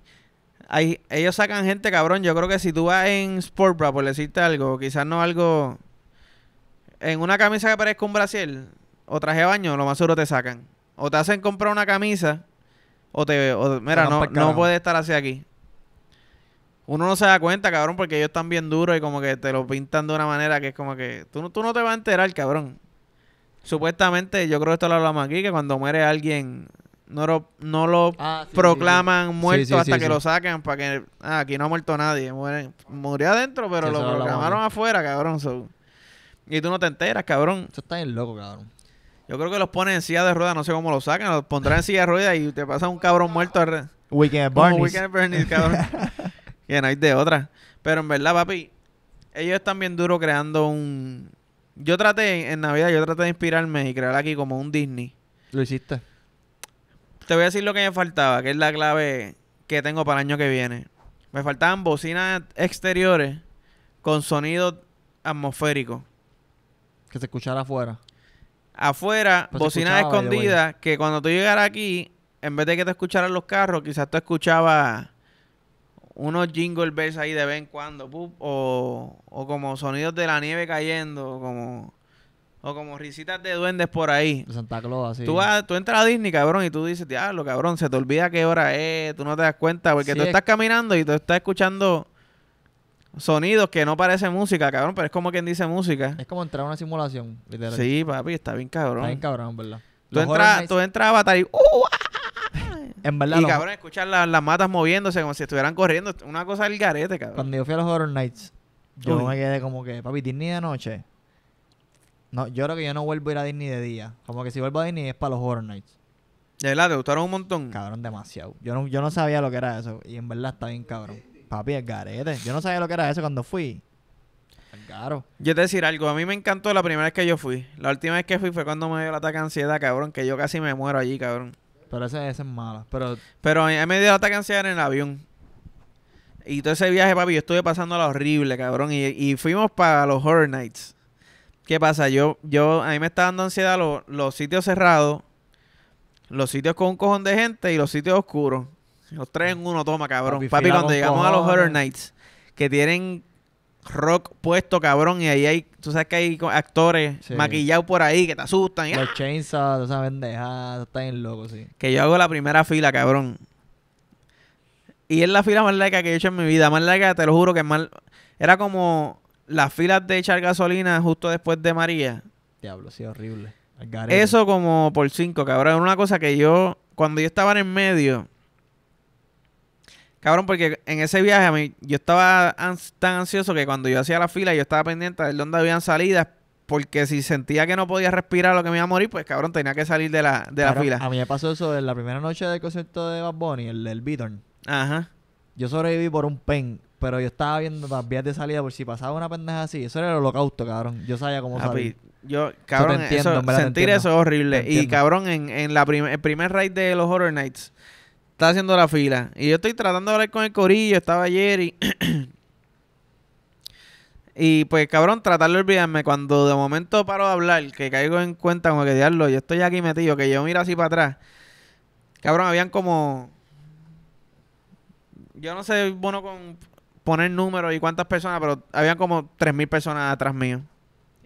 ellos sacan gente, cabrón. Yo creo que si tú vas en Sportbra, por decirte algo, quizás no algo. En una camisa que parezca un Brasil o traje de baño, lo más seguro te sacan. O te hacen comprar una camisa o te. O, mira, no, no puede estar así aquí uno no se da cuenta, cabrón, porque ellos están bien duros y como que te lo pintan de una manera que es como que tú, tú no te vas a enterar, cabrón. Supuestamente, yo creo que esto lo hablamos aquí, que cuando muere alguien no lo, no lo ah, proclaman muerto hasta que lo saquen para que... Ah, aquí no ha muerto nadie. Muere, murió adentro, pero lo proclamaron afuera, cabrón. Y tú no te enteras, cabrón. Eso está bien loco, cabrón. Yo creo que los ponen en silla de ruedas, no sé cómo lo sacan, los pondrán en silla de ruedas y te pasa un cabrón muerto. Weekend Weekend at cabrón. que no hay de otra. Pero en verdad, papi, ellos están bien duros creando un... Yo traté, en Navidad, yo traté de inspirarme y crear aquí como un Disney. ¿Lo hiciste? Te voy a decir lo que me faltaba, que es la clave que tengo para el año que viene. Me faltaban bocinas exteriores con sonido atmosférico. Que se escuchara afuera. Afuera, pues bocinas escondidas, que cuando tú llegaras aquí, en vez de que te escucharan los carros, quizás tú escuchabas unos jingle bells ahí de vez en cuando, o, como sonidos de la nieve cayendo, como... O como risitas de duendes por ahí. Santa Claus, así. Tú, tú entras a Disney, cabrón, y tú dices, diablo, cabrón, se te olvida qué hora es, tú no te das cuenta, porque tú estás caminando y tú estás escuchando sonidos que no parecen música, cabrón, pero es como quien dice música. Es como entrar a una simulación, literal. Sí, papi, está bien cabrón. Está bien cabrón, ¿verdad? Tú, entras, a Avatar y... Uh, ah! Y cabrón, escuchar las matas moviéndose como si estuvieran corriendo. Una cosa del garete, cabrón. Cuando yo fui a los Horror Nights, yo me quedé como que, papi, Disney de noche. No, yo creo que yo no vuelvo a ir a Disney de día. Como que si vuelvo a Disney es para los Horror Nights. ¿De verdad? ¿Te gustaron un montón? Cabrón, demasiado. Yo no, yo no sabía lo que era eso. Y en verdad está bien, cabrón. Papi, el garete. Yo no sabía lo que era eso cuando fui. Claro. Yo te decir algo, a mí me encantó la primera vez que yo fui. La última vez que fui fue cuando me dio el ataque de ansiedad, cabrón, que yo casi me muero allí, cabrón. Pero esa, es mala. Pero, pero a mí me dio que ansiedad en el avión. Y todo ese viaje, papi, yo estuve pasando la horrible, cabrón. Y, y fuimos para los Horror Nights. ¿Qué pasa? Yo, yo, a mí me está dando ansiedad los sitios cerrados, los sitios con un cojón de gente y los sitios oscuros. Los tres en uno, toma, cabrón. Papi, cuando llegamos a los Horror Nights, que tienen rock puesto, cabrón, y ahí hay, tú sabes que hay actores maquillados por ahí que te asustan. Y, Los ¡ah! chainsaws, esa está loco, sí. Que yo hago la primera fila, cabrón. Y es la fila más larga que he hecho en mi vida. Más larga, te lo juro que mal. Era como las filas de echar gasolina justo después de María. Diablo, sí, horrible. Eso como por cinco, cabrón. Una cosa que yo, cuando yo estaba en medio, Cabrón, porque en ese viaje a mí, yo estaba tan ansioso que cuando yo hacía la fila, yo estaba pendiente de dónde habían salidas, porque si sentía que no podía respirar lo que me iba a morir, pues cabrón, tenía que salir de la, de la fila. A mí me pasó eso en la primera noche del concierto de Bad Bunny, el del Beaton. Ajá. Yo sobreviví por un pen, pero yo estaba viendo las vías de salida por si pasaba una pendeja así. Eso era el holocausto, cabrón. Yo sabía cómo salir. Yo, cabrón, entiendo, sentir eso es horrible. Y cabrón, en, en la el primer raid de los Horror Nights estaba haciendo la fila. Y yo estoy tratando de hablar con el corillo. Estaba ayer y. pues, cabrón, tratar de olvidarme. Cuando de momento paro de hablar, que caigo en cuenta, como que diablo, yo estoy aquí metido, que yo mira así para atrás. Cabrón, habían como. Yo no sé, bueno, con poner números y cuántas personas, pero habían como tres mil personas atrás mío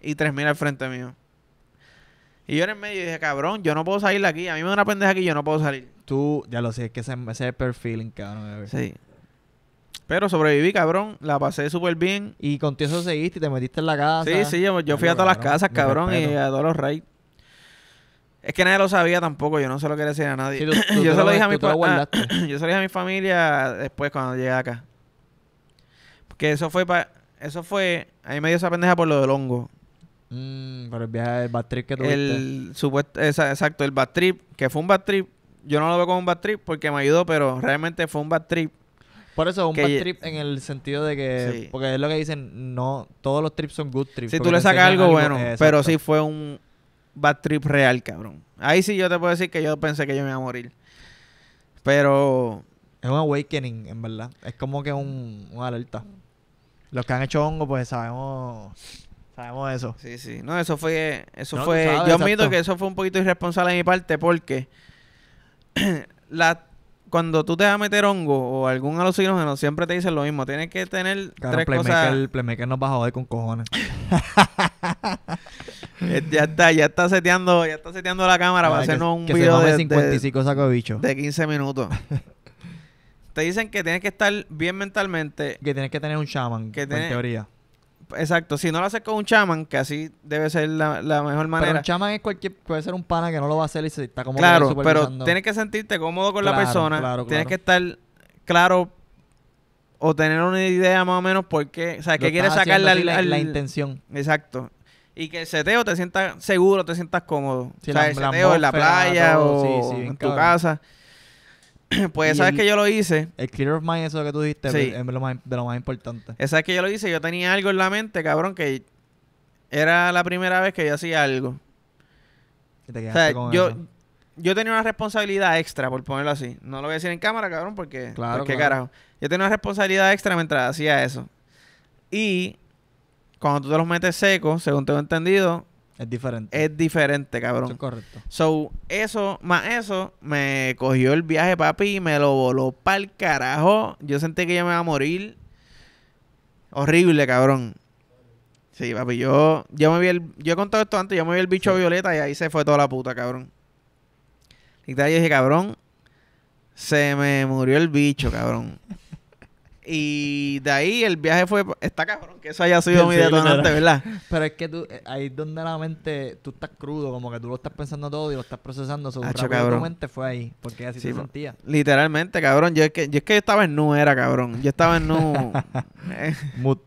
y 3.000 al frente mío. Y yo en el medio dije, cabrón, yo no puedo salir de aquí. A mí me da una pendeja aquí, yo no puedo salir tú, ya lo sé, es que ese, ese perfil, cabrón. Sí. Pero sobreviví, cabrón. La pasé súper bien. Y contigo eso seguiste y te metiste en la casa. Sí, sí, yo, fui a todas las casas, cabrón, y a todos los raids. Es que nadie lo sabía tampoco, yo no se lo quería decir a nadie. yo, se lo dije a mi ah, yo se lo dije a mi familia después cuando llegué acá. Porque eso fue para... Eso fue... ahí me dio esa pendeja por lo del hongo. Mm, por el viaje del trip que tuviste. El supuesto... exacto, el bat trip, que fue un bat trip, yo no lo veo como un bad trip porque me ayudó, pero realmente fue un bad trip. Por eso un bad trip en el sentido de que, porque es lo que dicen, no, todos los trips son good trips. Si tú le sacas algo, bueno, pero sí fue un bad trip real, cabrón. Ahí sí yo te puedo decir que yo pensé que yo me iba a morir. Pero... Es un awakening, en verdad. Es como que un, un alerta. Los que han hecho hongo, pues sabemos sabemos eso. Sí, sí. No, eso fue... Eso fue... yo admito que eso fue un poquito irresponsable de mi parte porque la, cuando tú te vas a meter hongo o algún alucinógeno, siempre te dicen lo mismo. Tienes que tener tres cosas... El playmaker nos va a con cojones. Eh, ya está, ya está seteando, ya está seteando la cámara para hacernos un video de, 55 saco de, bicho. de 15 minutos. te dicen que tienes que estar bien mentalmente. Que tienes que tener un shaman, que en teoría. Exacto, si no lo haces con un chaman, que así debe ser la, mejor manera. Pero un chaman es cualquier, puede ser un pana que no lo va a hacer y se está como Claro, pero tienes que sentirte cómodo con la persona, tienes que estar claro o tener una idea más o menos por qué, o sea, que quieres sacar la, intención. Exacto. Y que el seteo te sientas seguro, te sientas cómodo. sea, el seteo en la playa o en tu casa. Pues sabes que yo lo hice. El clear of mind, eso que tú dijiste, es de lo más importante. Sabes que yo lo hice, yo tenía algo en la mente, cabrón, que era la primera vez que yo hacía algo. o sea, yo, yo tenía una responsabilidad extra, por ponerlo así. No lo voy a decir en cámara, cabrón, porque. Claro. carajo. Yo tenía una responsabilidad extra mientras hacía eso. Y cuando tú te los metes secos, según tengo entendido, es diferente. Es diferente, cabrón. Eso es correcto. So, eso, más eso, me cogió el viaje, papi, y me lo voló para el carajo. Yo sentí que yo me iba a morir. Horrible, cabrón. Sí, papi, yo, yo me vi el. Yo he contado esto antes, yo me vi el bicho violeta y ahí se fue toda la puta, cabrón. Y tal, dije, cabrón, se me murió el bicho, cabrón. Y de ahí el viaje fue. Está cabrón que eso haya sido mi detonante, ¿verdad? Pero es que tú, eh, ahí donde la mente. Tú estás crudo, como que tú lo estás pensando todo y lo estás procesando. Sobre tu fue ahí, porque así te Literalmente, cabrón. Yo es, que, yo es que yo estaba en nu, era cabrón. Yo estaba en nu. Mut.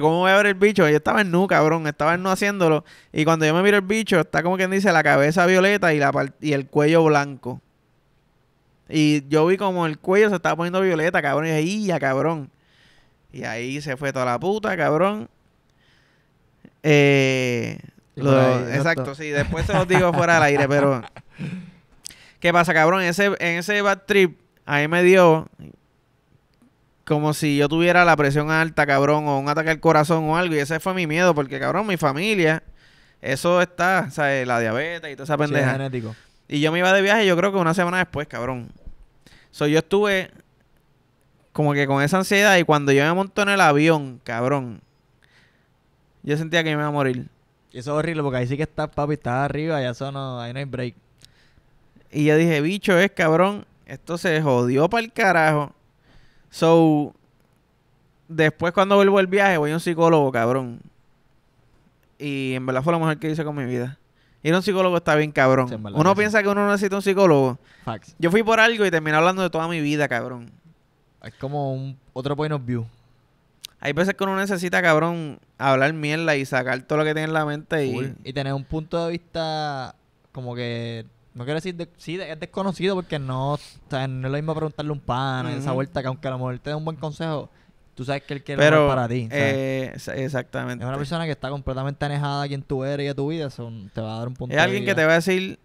¿cómo voy a ver el bicho? Yo estaba en nu, cabrón. Estaba en nu haciéndolo. Y cuando yo me miro el bicho, está como quien dice la cabeza violeta y, la y el cuello blanco. Y yo vi como el cuello se estaba poniendo violeta, cabrón. Y dije, ya, cabrón. Y ahí se fue toda la puta, cabrón. Eh, exacto, sí. Después se los digo fuera del aire, pero... ¿Qué pasa, cabrón? Ese, en ese bad trip, ahí me dio como si yo tuviera la presión alta, cabrón, o un ataque al corazón o algo. Y ese fue mi miedo, porque, cabrón, mi familia, eso está, ¿sabes? La diabetes y toda esa pendeja. genético. Y yo me iba de viaje, yo creo que una semana después, cabrón. So, yo estuve como que con esa ansiedad y cuando yo me monto en el avión, cabrón, yo sentía que me iba a morir. Y eso es horrible porque ahí sí que está, papi, está arriba ya eso ahí no hay break. Y yo dije, bicho, es cabrón, esto se jodió para el carajo. So, después cuando vuelvo el viaje voy a un psicólogo, cabrón. Y en verdad fue la mujer que hice con mi vida. Ir a un psicólogo está bien, cabrón. uno piensa que uno necesita un psicólogo. Yo fui por algo y terminé hablando de toda mi vida, cabrón. Es como un, otro point of view. Hay veces que uno necesita, cabrón, hablar mierda y sacar todo lo que tiene en la mente y... tener un punto de vista como que... No quiero decir... De, sí, es desconocido porque no... no es lo mismo preguntarle un pan en esa vuelta que aunque a lo mejor te dé un buen consejo tú sabes que él quiere pero, para ti. Eh, exactamente. Es una persona que está completamente anejada a quien tú eres y a tu vida. te va a dar un punto Es alguien que te va a decir.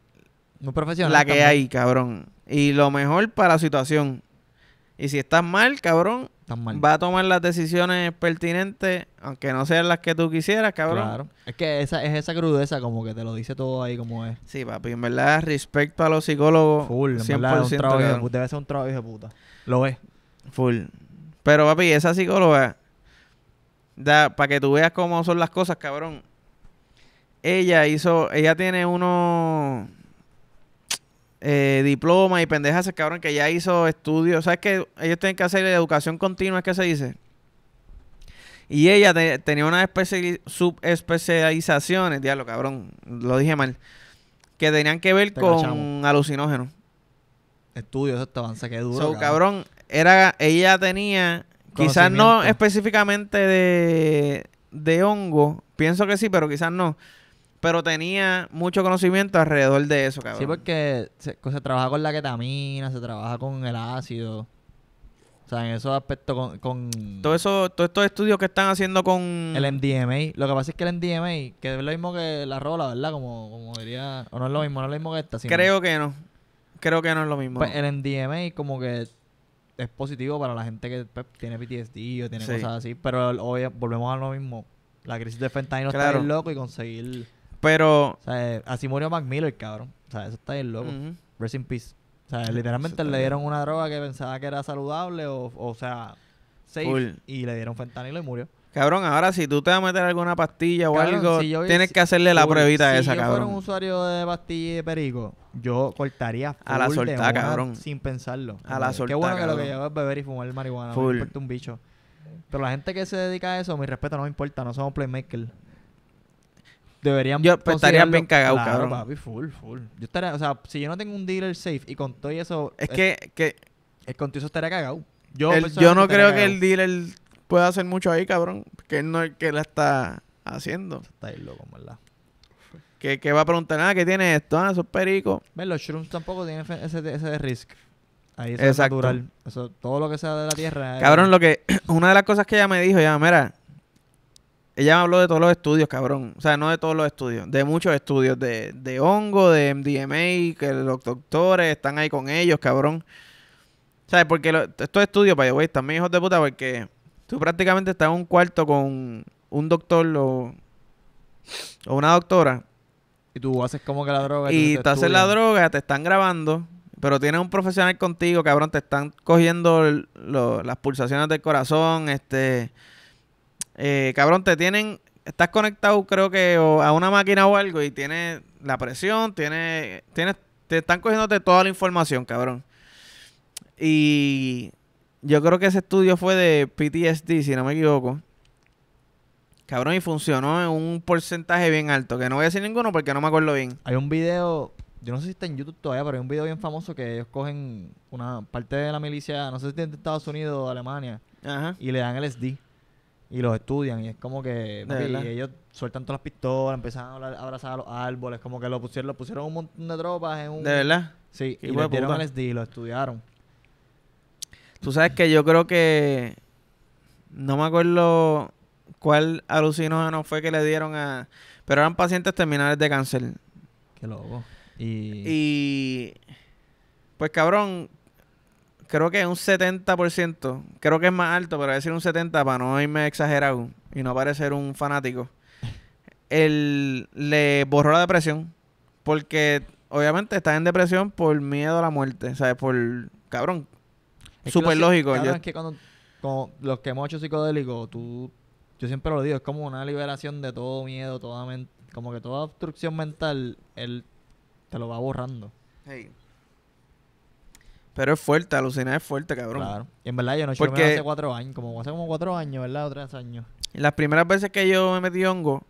Muy profesional. La que hay, cabrón. Y lo mejor para la situación. Y si estás mal, cabrón, Mal. Va a tomar las decisiones pertinentes, aunque no sean las que tú quisieras, cabrón. Claro. Es que esa, es esa crudeza, como que te lo dice todo ahí como es. Sí, papi, en verdad, respecto a los psicólogos. Full, 100%, un trabajo de puta. Debe ser un trabajo de puta. Lo es. Full. Pero papi, esa psicóloga, para que tú veas cómo son las cosas, cabrón. Ella hizo, ella tiene unos eh, diplomas y pendejas, cabrón, que ya hizo estudios. ¿Sabes que Ellos tienen que hacer educación continua, es que se dice. Y ella tenía unas subespecializaciones, diablo, cabrón, lo dije mal, que tenían que ver con alucinógenos. Estudios, Esto avanza, qué duro. So, cabrón, era ella tenía quizás no específicamente de, de hongo, pienso que sí, pero quizás no. Pero tenía mucho conocimiento alrededor de eso, cabrón. Sí, porque se, se trabaja con la ketamina, se trabaja con el ácido. O sea, en esos aspectos con... con Todos eso, todo estos estudios que están haciendo con... El MDMA. Lo que pasa es que el MDMA, que es lo mismo que la rola, ¿verdad? Como, diría... O no es lo mismo, no es lo mismo que esta. Creo que no. Creo que no es lo mismo. Pues el MDMA como que es positivo para la gente que pues, tiene PTSD o tiene cosas así, pero hoy volvemos a lo mismo. La crisis de fentanilo está bien loco y conseguir... Pero... O sea, eh, así murió Mac Miller, cabrón. O sea, eso está bien loco. Rest in peace. O sea, literalmente le dieron una droga que pensaba que era saludable o, o sea, safe. Y le dieron fentanilo y murió. Cabrón, ahora si tú te vas a meter alguna pastilla o algo, tienes que hacerle la pruebita a esa, cabrón. Si fuera un usuario de pastilla y de perico, yo cortaría full a la solta, cabrón. sin pensarlo. A la solta, Qué bueno que lo que llevo es beber y fumar marihuana, full. un bicho. Pero la gente que se dedica a eso, mi respeto, no me importa, no somos playmakers. Deberían Yo pues, estaría bien cagado, cabrón. papi, full, full. Yo estaría, o sea, si yo no tengo un dealer safe y con todo eso... Es, es que... que con eso estaría cagado. Yo, yo no creo que el dealer puede hacer mucho ahí, cabrón. Que él no es el que la está haciendo. Está ahí loco, ¿verdad? Que, va a preguntar, Nada, ah, ¿qué tiene esto? Ah, esos pericos. Los shrooms tampoco tienen ese, de, risk. Ahí natural. Eso, todo lo que sea de la tierra. Cabrón, lo que. Una de las cosas que ella me dijo, ya, mira. Ella me habló de todos los estudios, cabrón. O sea, no de todos los estudios, de muchos estudios, de, de hongo, de MDMA, que los doctores están ahí con ellos, cabrón. ¿Sabes? Porque estos estudios, para güey, están bien hijos de puta porque Tú prácticamente estás en un cuarto con un doctor o, o una doctora. Y tú haces como que la droga. Y, y tú, te hacen la droga, te están grabando, pero tienes un profesional contigo, cabrón, te están cogiendo las pulsaciones del corazón, este... Eh, cabrón, te tienen estás conectado, creo que, a una máquina o algo, y tienes la presión, tienes, tienes, te están cogiéndote toda la información, cabrón. Y yo creo que ese estudio fue de PTSD, si no me equivoco. Cabrón, y funcionó en un porcentaje bien alto, que no voy a decir ninguno porque no me acuerdo bien. Hay un video, yo no sé si está en YouTube todavía, pero hay un video bien famoso que ellos cogen una parte de la milicia, no sé si de Estados Unidos o Alemania, y le dan el SD y los estudian y es como que y ellos sueltan todas las pistolas empiezan a abrazar a los árboles como que lo pusieron lo pusieron un montón de tropas en un de verdad sí y lo dieron el SD y lo estudiaron Tú sabes que yo creo que. No me acuerdo cuál alucinógeno fue que le dieron a. Pero eran pacientes terminales de cáncer. Qué loco. Y. y pues cabrón, creo que un 70%, creo que es más alto, pero voy a decir un 70% para no irme exagerado y no parecer un fanático. Él le borró la depresión porque obviamente está en depresión por miedo a la muerte, ¿sabes? Por, cabrón, Súper lógico. ya. Es que cuando, los que hemos hecho psicodélico tú, yo siempre lo digo, es como una liberación de todo miedo, toda como que toda obstrucción mental, él te lo va borrando. Hey. Pero es fuerte, alucinar es fuerte, cabrón. Claro. Y en verdad yo no Porque... hace cuatro años, como hace como cuatro años, ¿verdad? O tres años. Las primeras veces que yo me metí hongo,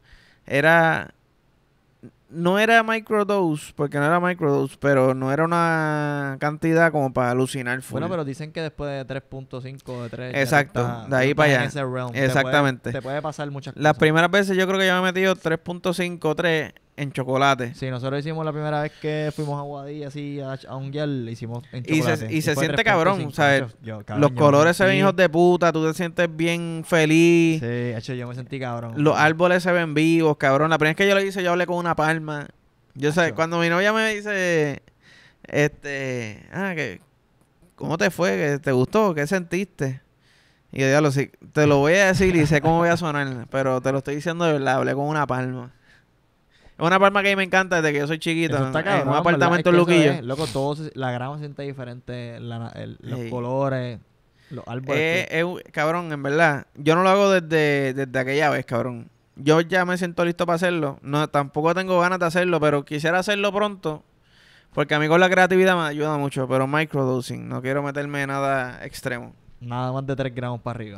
era no era microdose, porque no era microdose, pero no era una cantidad como para alucinar full. Bueno, pero dicen que después de 3.5, de 3... Exacto, de ahí para allá. Exactamente. Te puede, pasar muchas Las cosas. Las primeras veces yo creo que yo me he metido 3.5, 3 en chocolate. Sí, nosotros hicimos la primera vez que fuimos a Guadí... así a, un guiar... le hicimos en chocolate. Y se, siente cabrón, ¿sabes? Los colores se ven hijos de puta, tú te sientes bien feliz. Sí, yo me sentí cabrón. Los árboles se ven vivos, cabrón. La primera vez que yo lo hice, yo hablé con una palma. Yo sé, cuando mi novia me dice, este, ah, que, ¿cómo te fue? ¿Que ¿Te gustó? ¿Qué sentiste? Y yo digo... te lo voy a decir y sé cómo voy a sonar, pero te lo estoy diciendo de verdad, hablé con una palma. Es una palma que a mí me encanta desde que yo soy chiquito. un apartamento en Luquillo. loco, todos, la grama se siente diferente, los colores, los árboles. Eh, cabrón, en verdad. Yo no lo hago desde, desde aquella vez, cabrón. Yo ya me siento listo para hacerlo. No, tampoco tengo ganas de hacerlo, pero quisiera hacerlo pronto. Porque a mí con la creatividad me ayuda mucho, pero microdosing. No quiero meterme en nada extremo. Nada más de 3 gramos para arriba.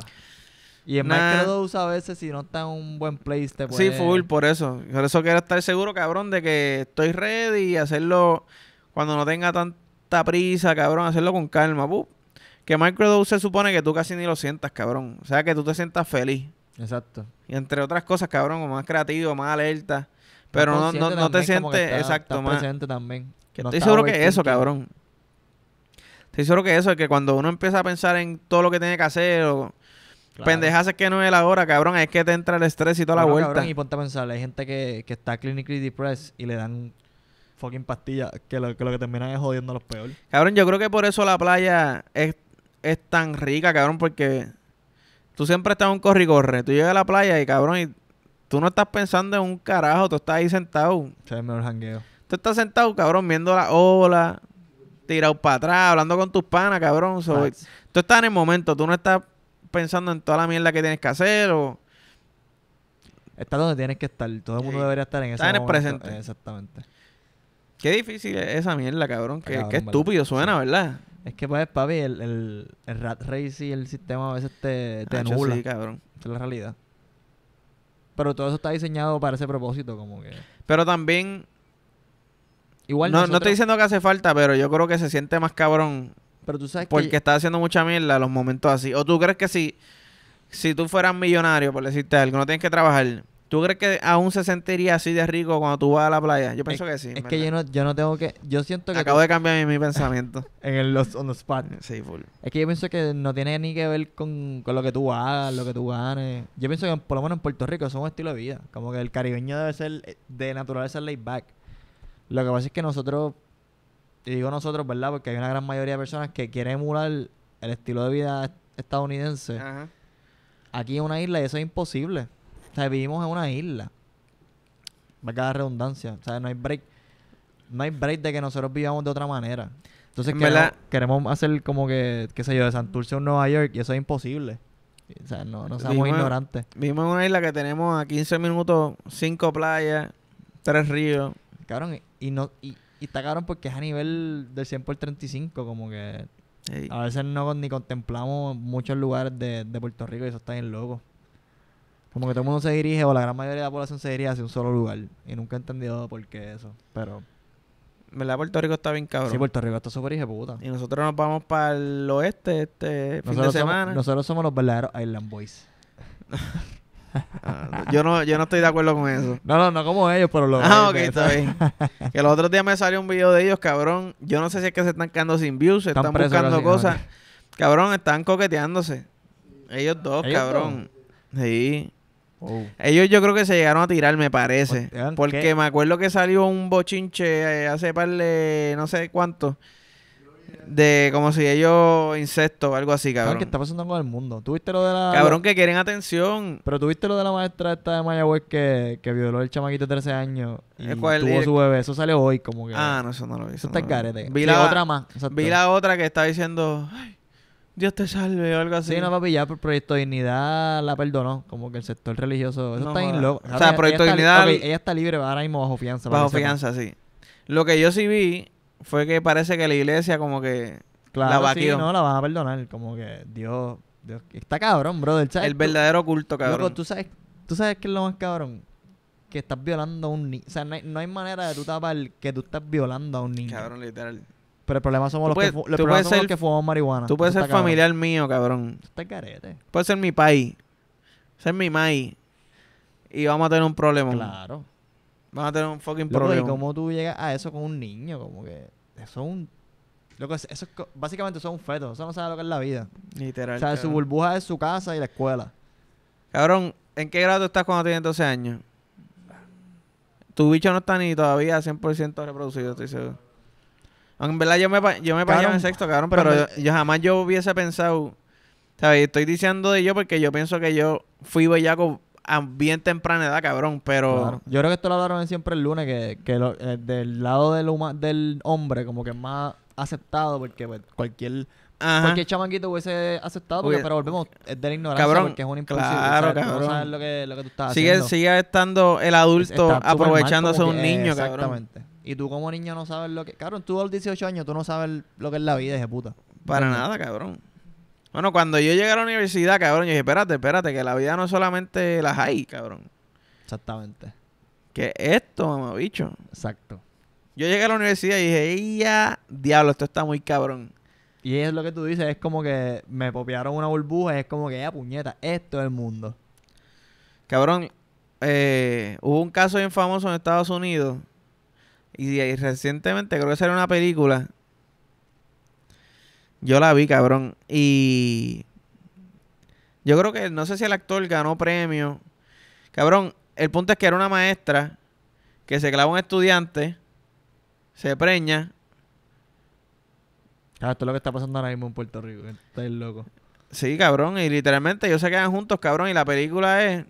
Y en a veces si no está en un buen place te Sí, full, por eso. Por eso quiero estar seguro, cabrón, de que estoy ready y hacerlo cuando no tenga tanta prisa, cabrón, hacerlo con calma. Que Microdose se supone que tú casi ni lo sientas, cabrón. O sea, que tú te sientas feliz. Exacto. Y entre otras cosas, cabrón, más creativo, más alerta. Pero no, no, te sientes, exacto, más. presente también. estoy seguro que eso, cabrón. Estoy seguro que eso, es que cuando uno empieza a pensar en todo lo que tiene que hacer o Claro. es que no es la hora, cabrón. Es que te entra el estrés y toda la vuelta. Cabrón, y ponte a pensar, hay gente que, está clinically depressed y le dan fucking pastillas que lo que, terminan es jodiendo a los peores. Cabrón, yo creo que por eso la playa es, tan rica, cabrón, porque tú siempre estás en un corre y corre. Tú llegas a la playa y, cabrón, y tú no estás pensando en un carajo. Tú estás ahí sentado. Se mejor jangueo. Tú estás sentado, cabrón, viendo la ola, tirado para atrás, hablando con tus panas, cabrón. tú estás en el momento, tú no estás pensando en toda la mierda que tienes que hacer o... Estás donde tienes que estar. Todo el mundo debería estar en ese presente. Exactamente. Qué difícil es esa mierda, cabrón. Qué, estúpido suena, ¿verdad? Es que, pues, papi, el, el, rat race y el sistema a veces te, ah, te anula. cabrón. es la realidad. Pero todo eso está diseñado para ese propósito, como que... Pero también... Igual no, no estoy diciendo que hace falta, pero yo creo que se siente más cabrón porque estás está haciendo mucha mierda los momentos así. ¿O tú crees que si, si tú fueras millonario, por decirte algo, no tienes que trabajar, ¿tú crees que aún se sentiría así de rico cuando tú vas a la playa? Yo pienso que sí. Es que yo no, yo no tengo que... Yo siento que... Acabo de cambiar mi, pensamiento. en el los, on Sí, full. Es que yo pienso que no tiene ni que ver con, con lo que tú hagas, lo que tú ganes. Yo pienso que por lo menos en Puerto Rico eso es un estilo de vida. Como que el caribeño debe ser eh, de naturaleza laid back. Lo que pasa es que nosotros y digo nosotros, ¿verdad? Porque hay una gran mayoría de personas que quieren emular el estilo de vida estadounidense aquí en una isla y eso es imposible. O sea, vivimos en una isla. Me a redundancia. O sea, no hay break. No hay break de que nosotros vivamos de otra manera. Entonces, queremos, hacer como que, qué sé yo, de Santurce a Nueva York y eso es imposible. O sea, no, no seamos ignorantes. Vivimos en una isla que tenemos a 15 minutos, cinco playas, tres ríos. Cabrón, y, no, y, y está cabrón porque es a nivel del 100 por 35, como que a veces no ni contemplamos muchos lugares de, Puerto Rico y eso está bien loco. Como que todo el mundo se dirige, o la gran mayoría de la población se dirige hacia un solo lugar. Y nunca he entendido por qué eso, pero... ¿Verdad? Puerto Rico está bien cabrón. Sí, Puerto Rico está súper puta. Y nosotros nos vamos para el oeste este fin de semana. nosotros somos los verdaderos Island Boys. Ah, yo, no, yo no estoy de acuerdo con eso. No, no, no como ellos, pero lo... Ah, ok, está bien. que el otro día me salió un video de ellos, cabrón. Yo no sé si es que se están quedando sin views, están, buscando cosas. Cabrón, están coqueteándose. Ellos dos, cabrón. Sí. Oh. Ellos yo creo que se llegaron a tirar, me parece. Porque me acuerdo que salió un bochinche eh, hace par de no sé cuánto de como si ellos insectos o algo así, cabrón. ¿Qué está pasando con el mundo? ¿Tuviste lo de la. Cabrón, que quieren atención. Pero tuviste lo de la maestra esta de Mayagüez que, que violó el chamaquito de 13 años y tuvo su bebé. Eso sale hoy, como que. Ah, no, eso no lo vi. Eso está está carete. Vi la otra más. Vi la otra que está diciendo. Dios te salve o algo así. Sí, no, a pillar por Proyecto Dignidad la perdonó. Como que el sector religioso. Eso está en loco. O sea, Proyecto de Dignidad. ella está libre ahora mismo bajo fianza. Bajo fianza, sí. Lo que yo sí vi fue que parece que la iglesia como que claro, la Sí, no, la vas a perdonar. Como que Dios, Dios está cabrón, brother. El verdadero culto, cabrón. Loco, tú sabes, tú sabes que es lo más cabrón. Que estás violando a un niño. O sea, no hay, manera de tú tapar que tú estás violando a un niño. Cabrón, literal. Pero el problema somos, los, que fumamos marihuana. Tú puedes ser familiar mío, cabrón. puede carete. Puedes ser mi país. Ser mi mai. Y vamos a tener un problema. Claro. Van a tener un fucking problema. ¿Y cómo tú llegas a eso con un niño? Como que eso es un... eso básicamente son es un feto. Eso no sabe lo que es la vida. Literal. O sea, su burbuja es su casa y la escuela. Cabrón, ¿en qué grado estás cuando tienes 12 años? Tu bicho no está ni todavía 100% reproducido, estoy seguro. Aunque en verdad yo me, yo me pasé en sexto, cabrón, pero, yo, jamás yo hubiese pensado... ¿Sabes? Estoy diciendo de yo porque yo pienso que yo fui bellaco a bien temprana edad, cabrón, pero... Yo creo que esto lo hablaron siempre el lunes, que, lo, eh, del lado del, del hombre como que es más aceptado, porque pues, cualquier... Cualquier chamanquito hubiese aceptado, pero volvemos, es de la ignorancia, cabrón, porque es un impulsivo. lo que, lo estás sigue, haciendo. Sigue estando el adulto aprovechándose de un niño, cabrón. Exactamente. Y tú como niño no sabes lo que... Cabrón, tú a los 18 años, tú no sabes lo que es la vida, de puta. Para nada, cabrón. Bueno, cuando yo llegué a la universidad, cabrón, yo dije, espérate, espérate, que la vida no solamente las hay, cabrón. Exactamente. Que esto, mamá, bicho. Exacto. Yo llegué a la universidad y dije, ¡ya! Diablo, esto está muy cabrón. Y es lo que tú dices, es como que me popearon una burbuja, es como que, ya ah, puñeta, esto es el mundo. Cabrón, eh, hubo un caso bien famoso en Estados Unidos y, y recientemente creo que salió una película yo la vi, cabrón. Y yo creo que, no sé si el actor ganó premio. Cabrón, el punto es que era una maestra que se clava un estudiante, se preña. ah esto es lo que está pasando ahora mismo en Puerto Rico. Está el loco. Sí, cabrón. Y literalmente ellos se quedan juntos, cabrón. Y la película es.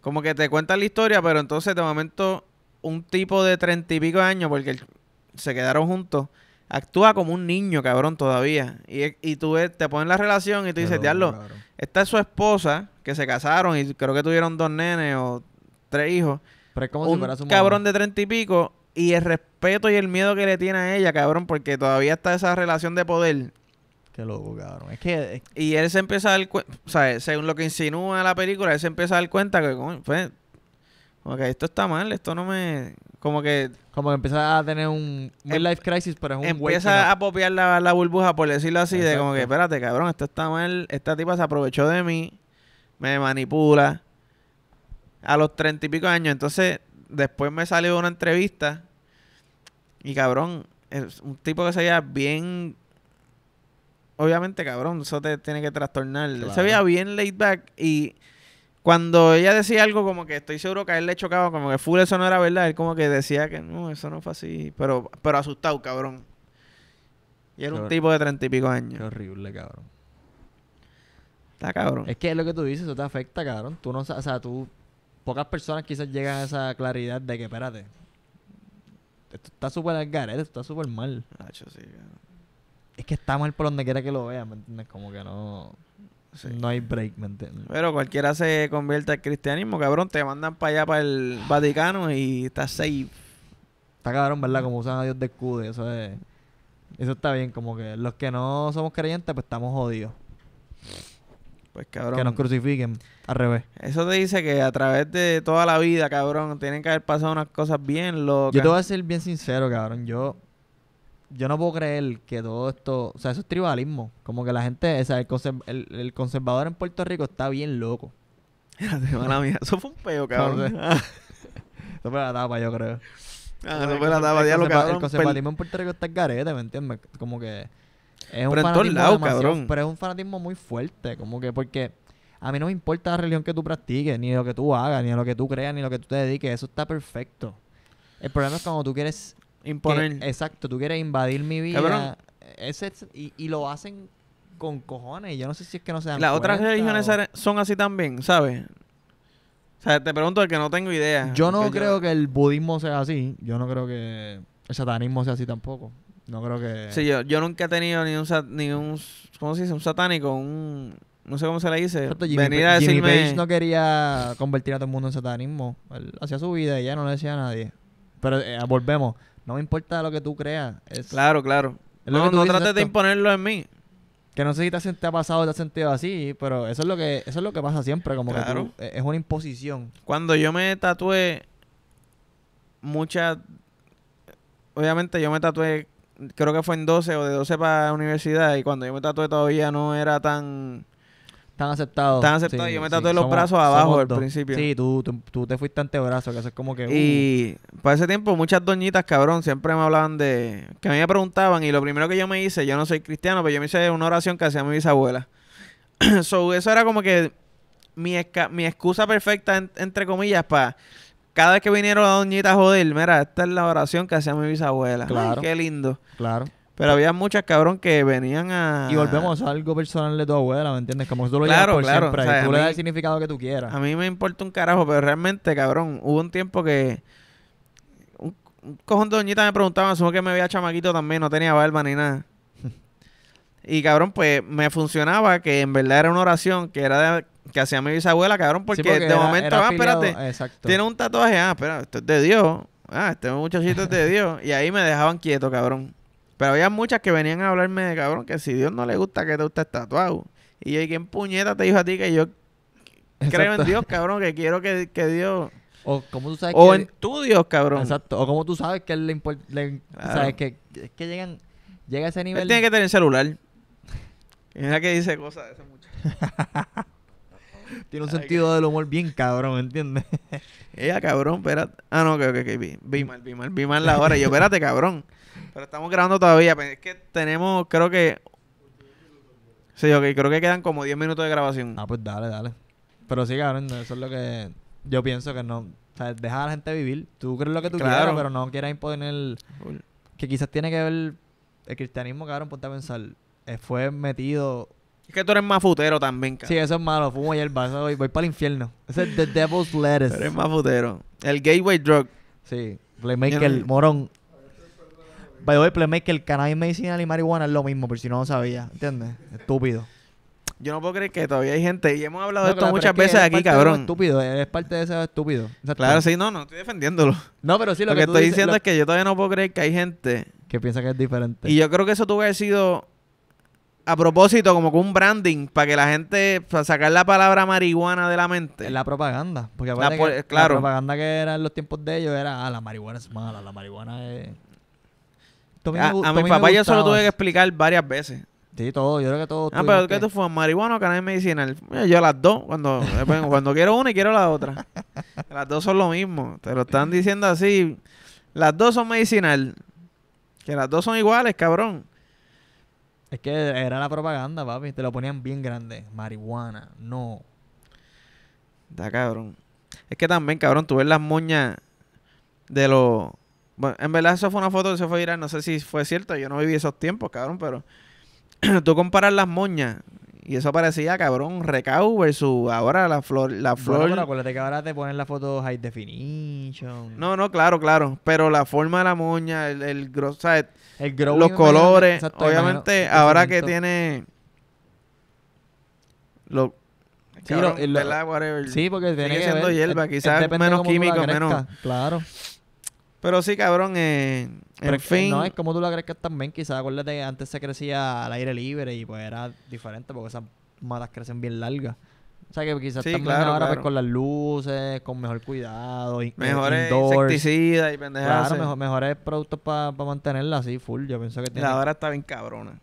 Como que te cuentan la historia, pero entonces de momento un tipo de treinta y pico años, porque se quedaron juntos actúa como un niño, cabrón, todavía. Y, y tú te ponen la relación y tú dices, diablo, esta es su esposa, que se casaron y creo que tuvieron dos nenes o tres hijos. Pero es como un cabrón de treinta y pico y el respeto y el miedo que le tiene a ella, cabrón, porque todavía está esa relación de poder. Qué loco, cabrón. Es que... Eh, y él se empieza a dar cuenta, o sea, según lo que insinúa la película, él se empieza a dar cuenta que, fue ok, esto está mal, esto no me... Como que... Como que empieza a tener un em life crisis, pero es un... Empieza a popear la, burbuja, por decirlo así, de como que, espérate, cabrón, esto está mal, esta tipa se aprovechó de mí, me manipula. A los treinta y pico años, entonces después me salió una entrevista y cabrón, es un tipo que se veía bien... Obviamente, cabrón, eso te tiene que trastornar. Se veía bien laid back y cuando ella decía algo como que estoy seguro que a él le chocaba, como que full eso no era verdad, él como que decía que no, eso no fue así, pero, pero asustado, cabrón. Y era un tipo de treinta y pico años. Qué horrible, cabrón. Está cabrón. Es que es lo que tú dices, eso te afecta, cabrón. Tú no, o sea, tú, pocas personas quizás llegan a esa claridad de que, espérate, esto está súper al garete, está súper mal. sí, Es que está mal por donde quiera que lo veas, ¿me entiendes? Como que no... No hay break, ¿me entiendes? Pero cualquiera se convierte al cristianismo, cabrón. Te mandan para allá, para el Vaticano y estás safe. Está cabrón, ¿verdad? Como usan a Dios de escudo. Eso es, Eso está bien. Como que los que no somos creyentes, pues estamos jodidos. Pues cabrón. Que nos crucifiquen. Al revés. Eso te dice que a través de toda la vida, cabrón, tienen que haber pasado unas cosas bien locas. Yo te voy a ser bien sincero, cabrón. Yo yo no puedo creer que todo esto, o sea, eso es tribalismo. Como que la gente, o sea, el, conservador en Puerto Rico está bien loco. mía. Eso fue un peo, cabrón. No, eso fue la tapa, yo creo. Ah, eso fue la tapa, el, El conservatismo en Puerto Rico está en garete, ¿me entiendes? Como que... Es pero un en todos lados, cabrón. Pero es un fanatismo muy fuerte, como que porque a mí no me importa la religión que tú practiques, ni lo que tú hagas, ni lo que tú creas, ni lo que tú te dediques, eso está perfecto. El problema es cuando tú quieres Imponer. exacto, tú quieres invadir mi vida. Ese, y, y, lo hacen con cojones. Yo no sé si es que no sean Las otras religiones son así también, ¿sabes? O sea, te pregunto el que no tengo idea. Yo no creo que el budismo sea así. Yo no creo que el satanismo sea así tampoco. No creo que. Sí, yo, yo nunca he tenido ni un, ni un. ¿Cómo se dice? Un satánico, un. No sé cómo se le dice. Venir a Page no quería convertir a todo el mundo en satanismo. Él hacía su vida y ya no le decía a nadie. Pero eh, volvemos. No me importa lo que tú creas. claro, claro. no, trates de imponerlo en mí. Que no sé si te, ha pasado, te has sentido así, pero eso es lo que, eso es lo que pasa siempre, como claro. que es una imposición. Cuando yo me tatué, muchas, obviamente yo me tatué, creo que fue en 12 o de 12 para la universidad, y cuando yo me tatué todavía no era tan están aceptados. Están aceptados. yo me tatué los brazos abajo al principio. Sí, tú, tú, te fuiste antebrazo, que eso es como que... Y uh. para ese tiempo muchas doñitas, cabrón, siempre me hablaban de... Que a mí me preguntaban y lo primero que yo me hice, yo no soy cristiano, pero yo me hice una oración que hacía mi bisabuela. so, eso era como que mi, mi excusa perfecta, entre comillas, para... Cada vez que vinieron las doñitas a joder, mira, esta es la oración que hacía mi bisabuela. Claro. qué lindo. Claro. Pero había muchas, cabrón, que venían a... Y volvemos a algo personal de tu abuela, ¿me entiendes? Como tú lo claro, por siempre. tú le das el significado que tú quieras. A mí me importa un carajo, pero realmente, cabrón, hubo un tiempo que... Un, cojón de doñita me preguntaba, supongo que me veía chamaquito también, no tenía barba ni nada. y, cabrón, pues, me funcionaba que en verdad era una oración que era que hacía mi bisabuela, cabrón, porque, de momento, ah, espérate, tiene un tatuaje, ah, espera, esto es de Dios, ah, este muchachito es de Dios. Y ahí me dejaban quieto, cabrón. Pero había muchas que venían a hablarme de cabrón, que si Dios no le gusta que te guste tatuado. Y yo, quién puñeta te dijo a ti que yo creo en Dios, cabrón? Que quiero que, Dios. O como tú en tu Dios, cabrón. Exacto. O como tú sabes que él le importa. Sabes que, es que llegan. Llega a ese nivel. Él tiene que tener celular. Es que dice cosas de ese muchacho. Tiene un sentido del humor bien cabrón, ¿entiendes? Ella, cabrón, espérate. Ah, no, que, que, que vi, vi mm. mal, vi mal, vi mal la hora. Y yo, espérate, cabrón. Pero estamos grabando todavía. Pues, es que tenemos, creo que. Sí, ok, creo que quedan como 10 minutos de grabación. Ah, pues dale, dale. Pero sí, cabrón, eso es lo que yo pienso que no. O sea, deja a la gente vivir. Tú crees lo que tú quieras, pero no quieras imponer. Que quizás tiene que ver. El cristianismo, cabrón, ponte a pensar. Eh, fue metido es que tú eres más futero también, cabrón. Sí, eso es malo. Fumo hierba. voy, voy para el infierno. Ese es The Devil's Lettuce. Eres más futero. El Gateway Drug. Sí. Playmaker, el... morón. By the que el cannabis medicinal y marihuana es lo mismo, por si no lo sabía. ¿Entiendes? Estúpido. Yo no puedo creer que todavía hay gente, y hemos hablado de esto muchas veces aquí, cabrón. Estúpido, eres parte de ese estúpido. Claro, sí, no, no estoy defendiéndolo. No, pero sí, lo, lo que, estoy diciendo es que yo todavía no puedo creer que hay gente que piensa que es diferente. Y yo creo que eso tuvo que haber sido a propósito, como que un branding para que la gente, para sacar la palabra marihuana de la mente. Es La propaganda. Porque la, la propaganda que era en los tiempos de ellos era, ah, la marihuana es mala, la marihuana es a, mi papá yo se tuve que explicar varias veces. Sí, todo, yo creo que todo. Ah, pero que tú fue ¿Marihuana o Canal medicinal? Eh, yo las dos, cuando, eh, pues, cuando quiero una y quiero la otra. Las dos son lo mismo, te lo están diciendo así. Las dos son medicinal. Que las dos son iguales, cabrón. Es que era la propaganda, papi. Te lo ponían bien grande. Marihuana, no. Da cabrón. Es que también, cabrón, tú ves las moñas de los bueno, en verdad eso fue una foto que se fue a a, no sé si fue cierto, yo no viví esos tiempos, cabrón, pero tú comparas las moñas y eso parecía, cabrón, recau versus ahora la flor. La flor. acuérdate que ahora te ponen la foto high definition. No, no, claro, claro. Pero la forma de la moña, el, el, los colores. obviamente, ahora que tiene. Lo, cabrón, sí, sí, porque tiene sigue siendo hierba, quizás menos químico menos. Claro. Pero sí, cabrón, eh, en fin. No, es como tú la crees que también, quizás, acuérdate que antes se crecía al aire libre y pues era diferente porque esas matas crecen bien largas. O sea que quizás también ahora Pues, con las luces, con mejor cuidado, mejores insecticidas y pendejadas. Claro, mejor, mejores productos para mantenerla así, full. Yo pienso que tiene. La ahora está bien cabrona.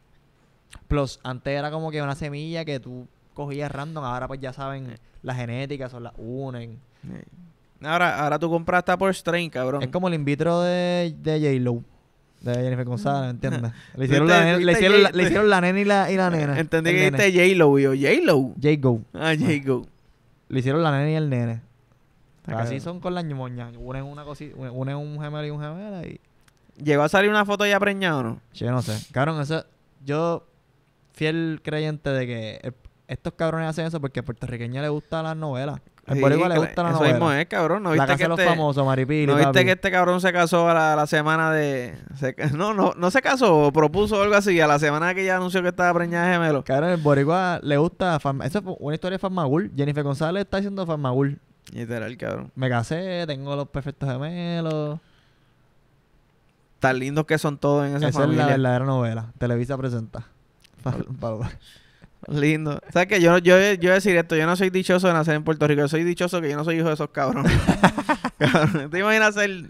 Plus, antes era como que una semilla que tú cogías random, ahora pues ya saben, la genética, son las unen. Sí. Ahora, ahora tú compraste por Strain, cabrón. Es como el in vitro de, de J-Lo. De Jennifer González, ¿entiendes? Le hicieron, la, nena, le, hicieron, nena y la, y la eh, nena. Entendí que dijiste J-Lo, yo. J-Lo. J-Go. Ah, J-Go. Le hicieron la nena y el nene. Así son con la ñoñas. Unen una cosita, Unen un gemelo y un gemelo y... ¿Llegó a salir una foto ya preñada o no? Yo no sé. Cabrón, eso... Yo... Fiel creyente de que eh, estos cabrones hacen eso porque a puertorriqueño le gusta las novelas. El Boricua le gusta la novela. Eso mismo es, cabrón. ¿No viste la casa que de los este, famosos, Maripili, ¿No viste que este cabrón se casó a la, semana de... no, no, no se casó, propuso algo así. A la semana que ya anunció que estaba preñada de gemelos Cabrón, el Boricua le gusta... Eso es una historia de Farmagul. Jennifer González está haciendo Farmagul. Literal, cabrón. Me casé, tengo los perfectos gemelos. Tan lindos que son todos en esa, familia. la novela. Televisa presenta. Para, Lindo. ¿Sabes que Yo, yo, yo voy a decir esto. Yo no soy dichoso de nacer en Puerto Rico. Yo soy dichoso que yo no soy hijo de esos cabrones. ¿Te imaginas ser...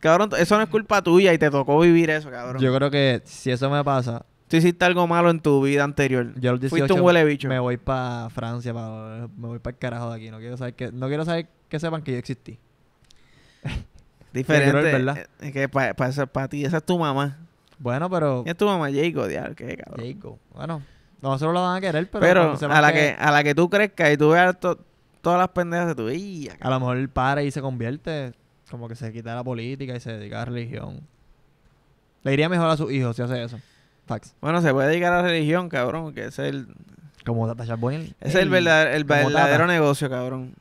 Cabrón, eso no es culpa tuya y te tocó vivir eso, cabrón. Yo creo que si eso me pasa... Tú hiciste algo malo en tu vida anterior. Yo los Fuiste un huele bicho. me voy para Francia, me voy para el carajo de aquí. No quiero saber que, no quiero saber que sepan que yo existí. Diferente. ¿verdad? que para ti, esa es tu mamá. Bueno, pero... Es tu mamá, Jacob, diablo, Bueno, no, nosotros lo van a querer, pero... a la, que, a la que tú crezcas y tú veas todas las pendejas de tu vida. A lo mejor para y se convierte, como que se quita la política y se dedica a la religión. Le iría mejor a sus hijos si hace eso. Fax Bueno, se puede dedicar a la religión, cabrón, que es el... Como Tata Es el, verdadero, negocio, cabrón.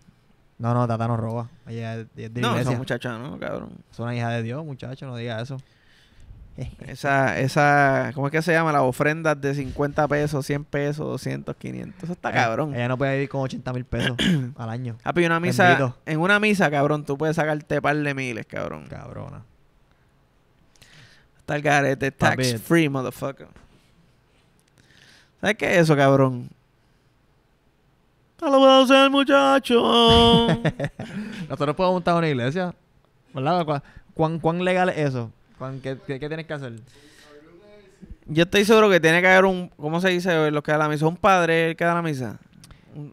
No, no, Tata no roba. Ella es, No, esa muchacha no, cabrón. Es una hija de Dios, muchacho, no diga eso. Esa, esa, ¿cómo es que se llama? Las ofrendas de 50 pesos, 100 pesos, 200, 500. Eso está cabrón. Ella no puede ir con 80 mil pesos al año. Ah, pero una misa, en una misa, cabrón, tú puedes sacarte par de miles, cabrón. Cabrona. Está el garete, tax free, motherfucker. ¿Sabes qué es eso, cabrón? lo puedo hacer, muchacho. Nosotros podemos montar una iglesia. ¿Verdad? ¿Cuán, cuán legal es eso? ¿Qué, tienes que hacer? Yo estoy seguro que tiene que haber un. ¿Cómo se dice? Los que da la misa. Un padre el que da la misa.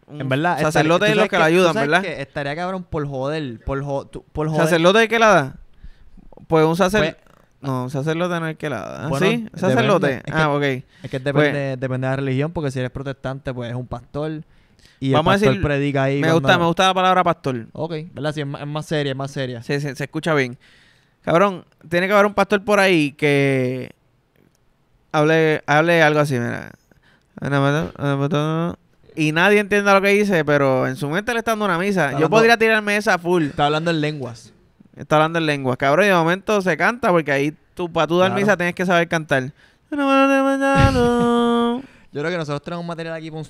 en verdad. Sacerdote es lo que, la ayudan, ¿verdad? Que estaría cabrón por joder. Por, jo, joder. ¿Sacerdote es el que la da? Pues un sacerdote. Pues, no, un sacerdote no es el que la da. ¿Sí? ¿Sacerdote? ah, ok. Es que pues, depende, de la religión, porque si eres protestante, pues es un pastor. Y el pastor predica ahí. Me gusta, me gusta la palabra pastor. Ok, ¿verdad? Sí, es más, seria, es más seria. Sí, sí, se escucha bien. Cabrón, tiene que haber un pastor por ahí que hable, hable algo así, mira. Y nadie entienda lo que dice, pero en su mente le está dando una misa. Yo podría tirarme esa full. Está hablando en lenguas. Está hablando en lenguas. Cabrón, y de momento se canta porque ahí tú, para tú dar misa tienes que saber cantar. Yo creo que nosotros tenemos un material aquí para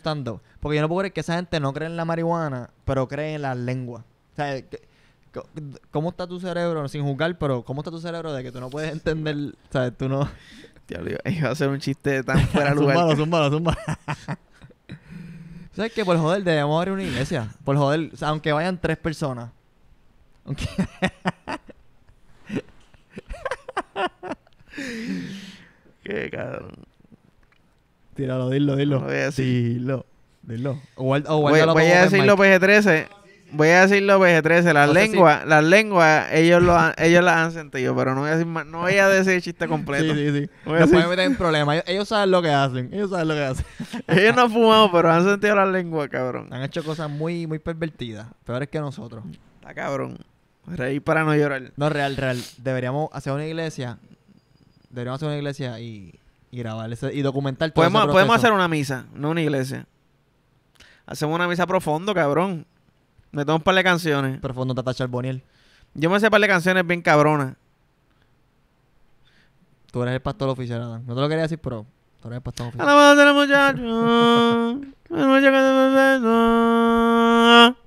Porque yo no puedo creer que esa gente no cree en la marihuana, pero cree en las lenguas. O sea, ¿Cómo está tu cerebro? Sin juzgar, pero ¿cómo está tu cerebro de que tú no puedes entender? ¿Sabes? Tú no. Tío, iba a hacer un chiste tan fuera de lugar. Zúmbalo, zúmbalo, zúmbalo. ¿Sabes qué? Por joder, debemos abrir una iglesia. Por joder, aunque vayan tres personas. Aunque. qué cabrón. Tíralo, dilo, dilo. Sí, lo voy a decir. Dilo, O, o voy, voy a decirlo PG-13 voy a decirlo los VG13, las lengua, lenguas, las lenguas, ellos, lo ellos las han sentido, pero no voy a decir no voy a decir chiste completo. Sí, sí, sí. Voy meter en problemas. Ellos, saben lo que hacen, ellos saben lo que hacen. ellos no han pero han sentido las lenguas, cabrón. Han hecho cosas muy, muy pervertidas, peores que nosotros. Está cabrón. Reír para no llorar. No, real, real. Deberíamos hacer una iglesia. Deberíamos hacer una iglesia y, grabar y documentar todo podemos, podemos hacer una misa, no una iglesia. Hacemos una misa profundo, cabrón. Me tomo un par de canciones. Pero fue no Tata boniel. Yo me sé un par de canciones bien cabronas. Tú eres el pastor oficial, No te lo quería decir, pero tú eres el pastor oficial. A la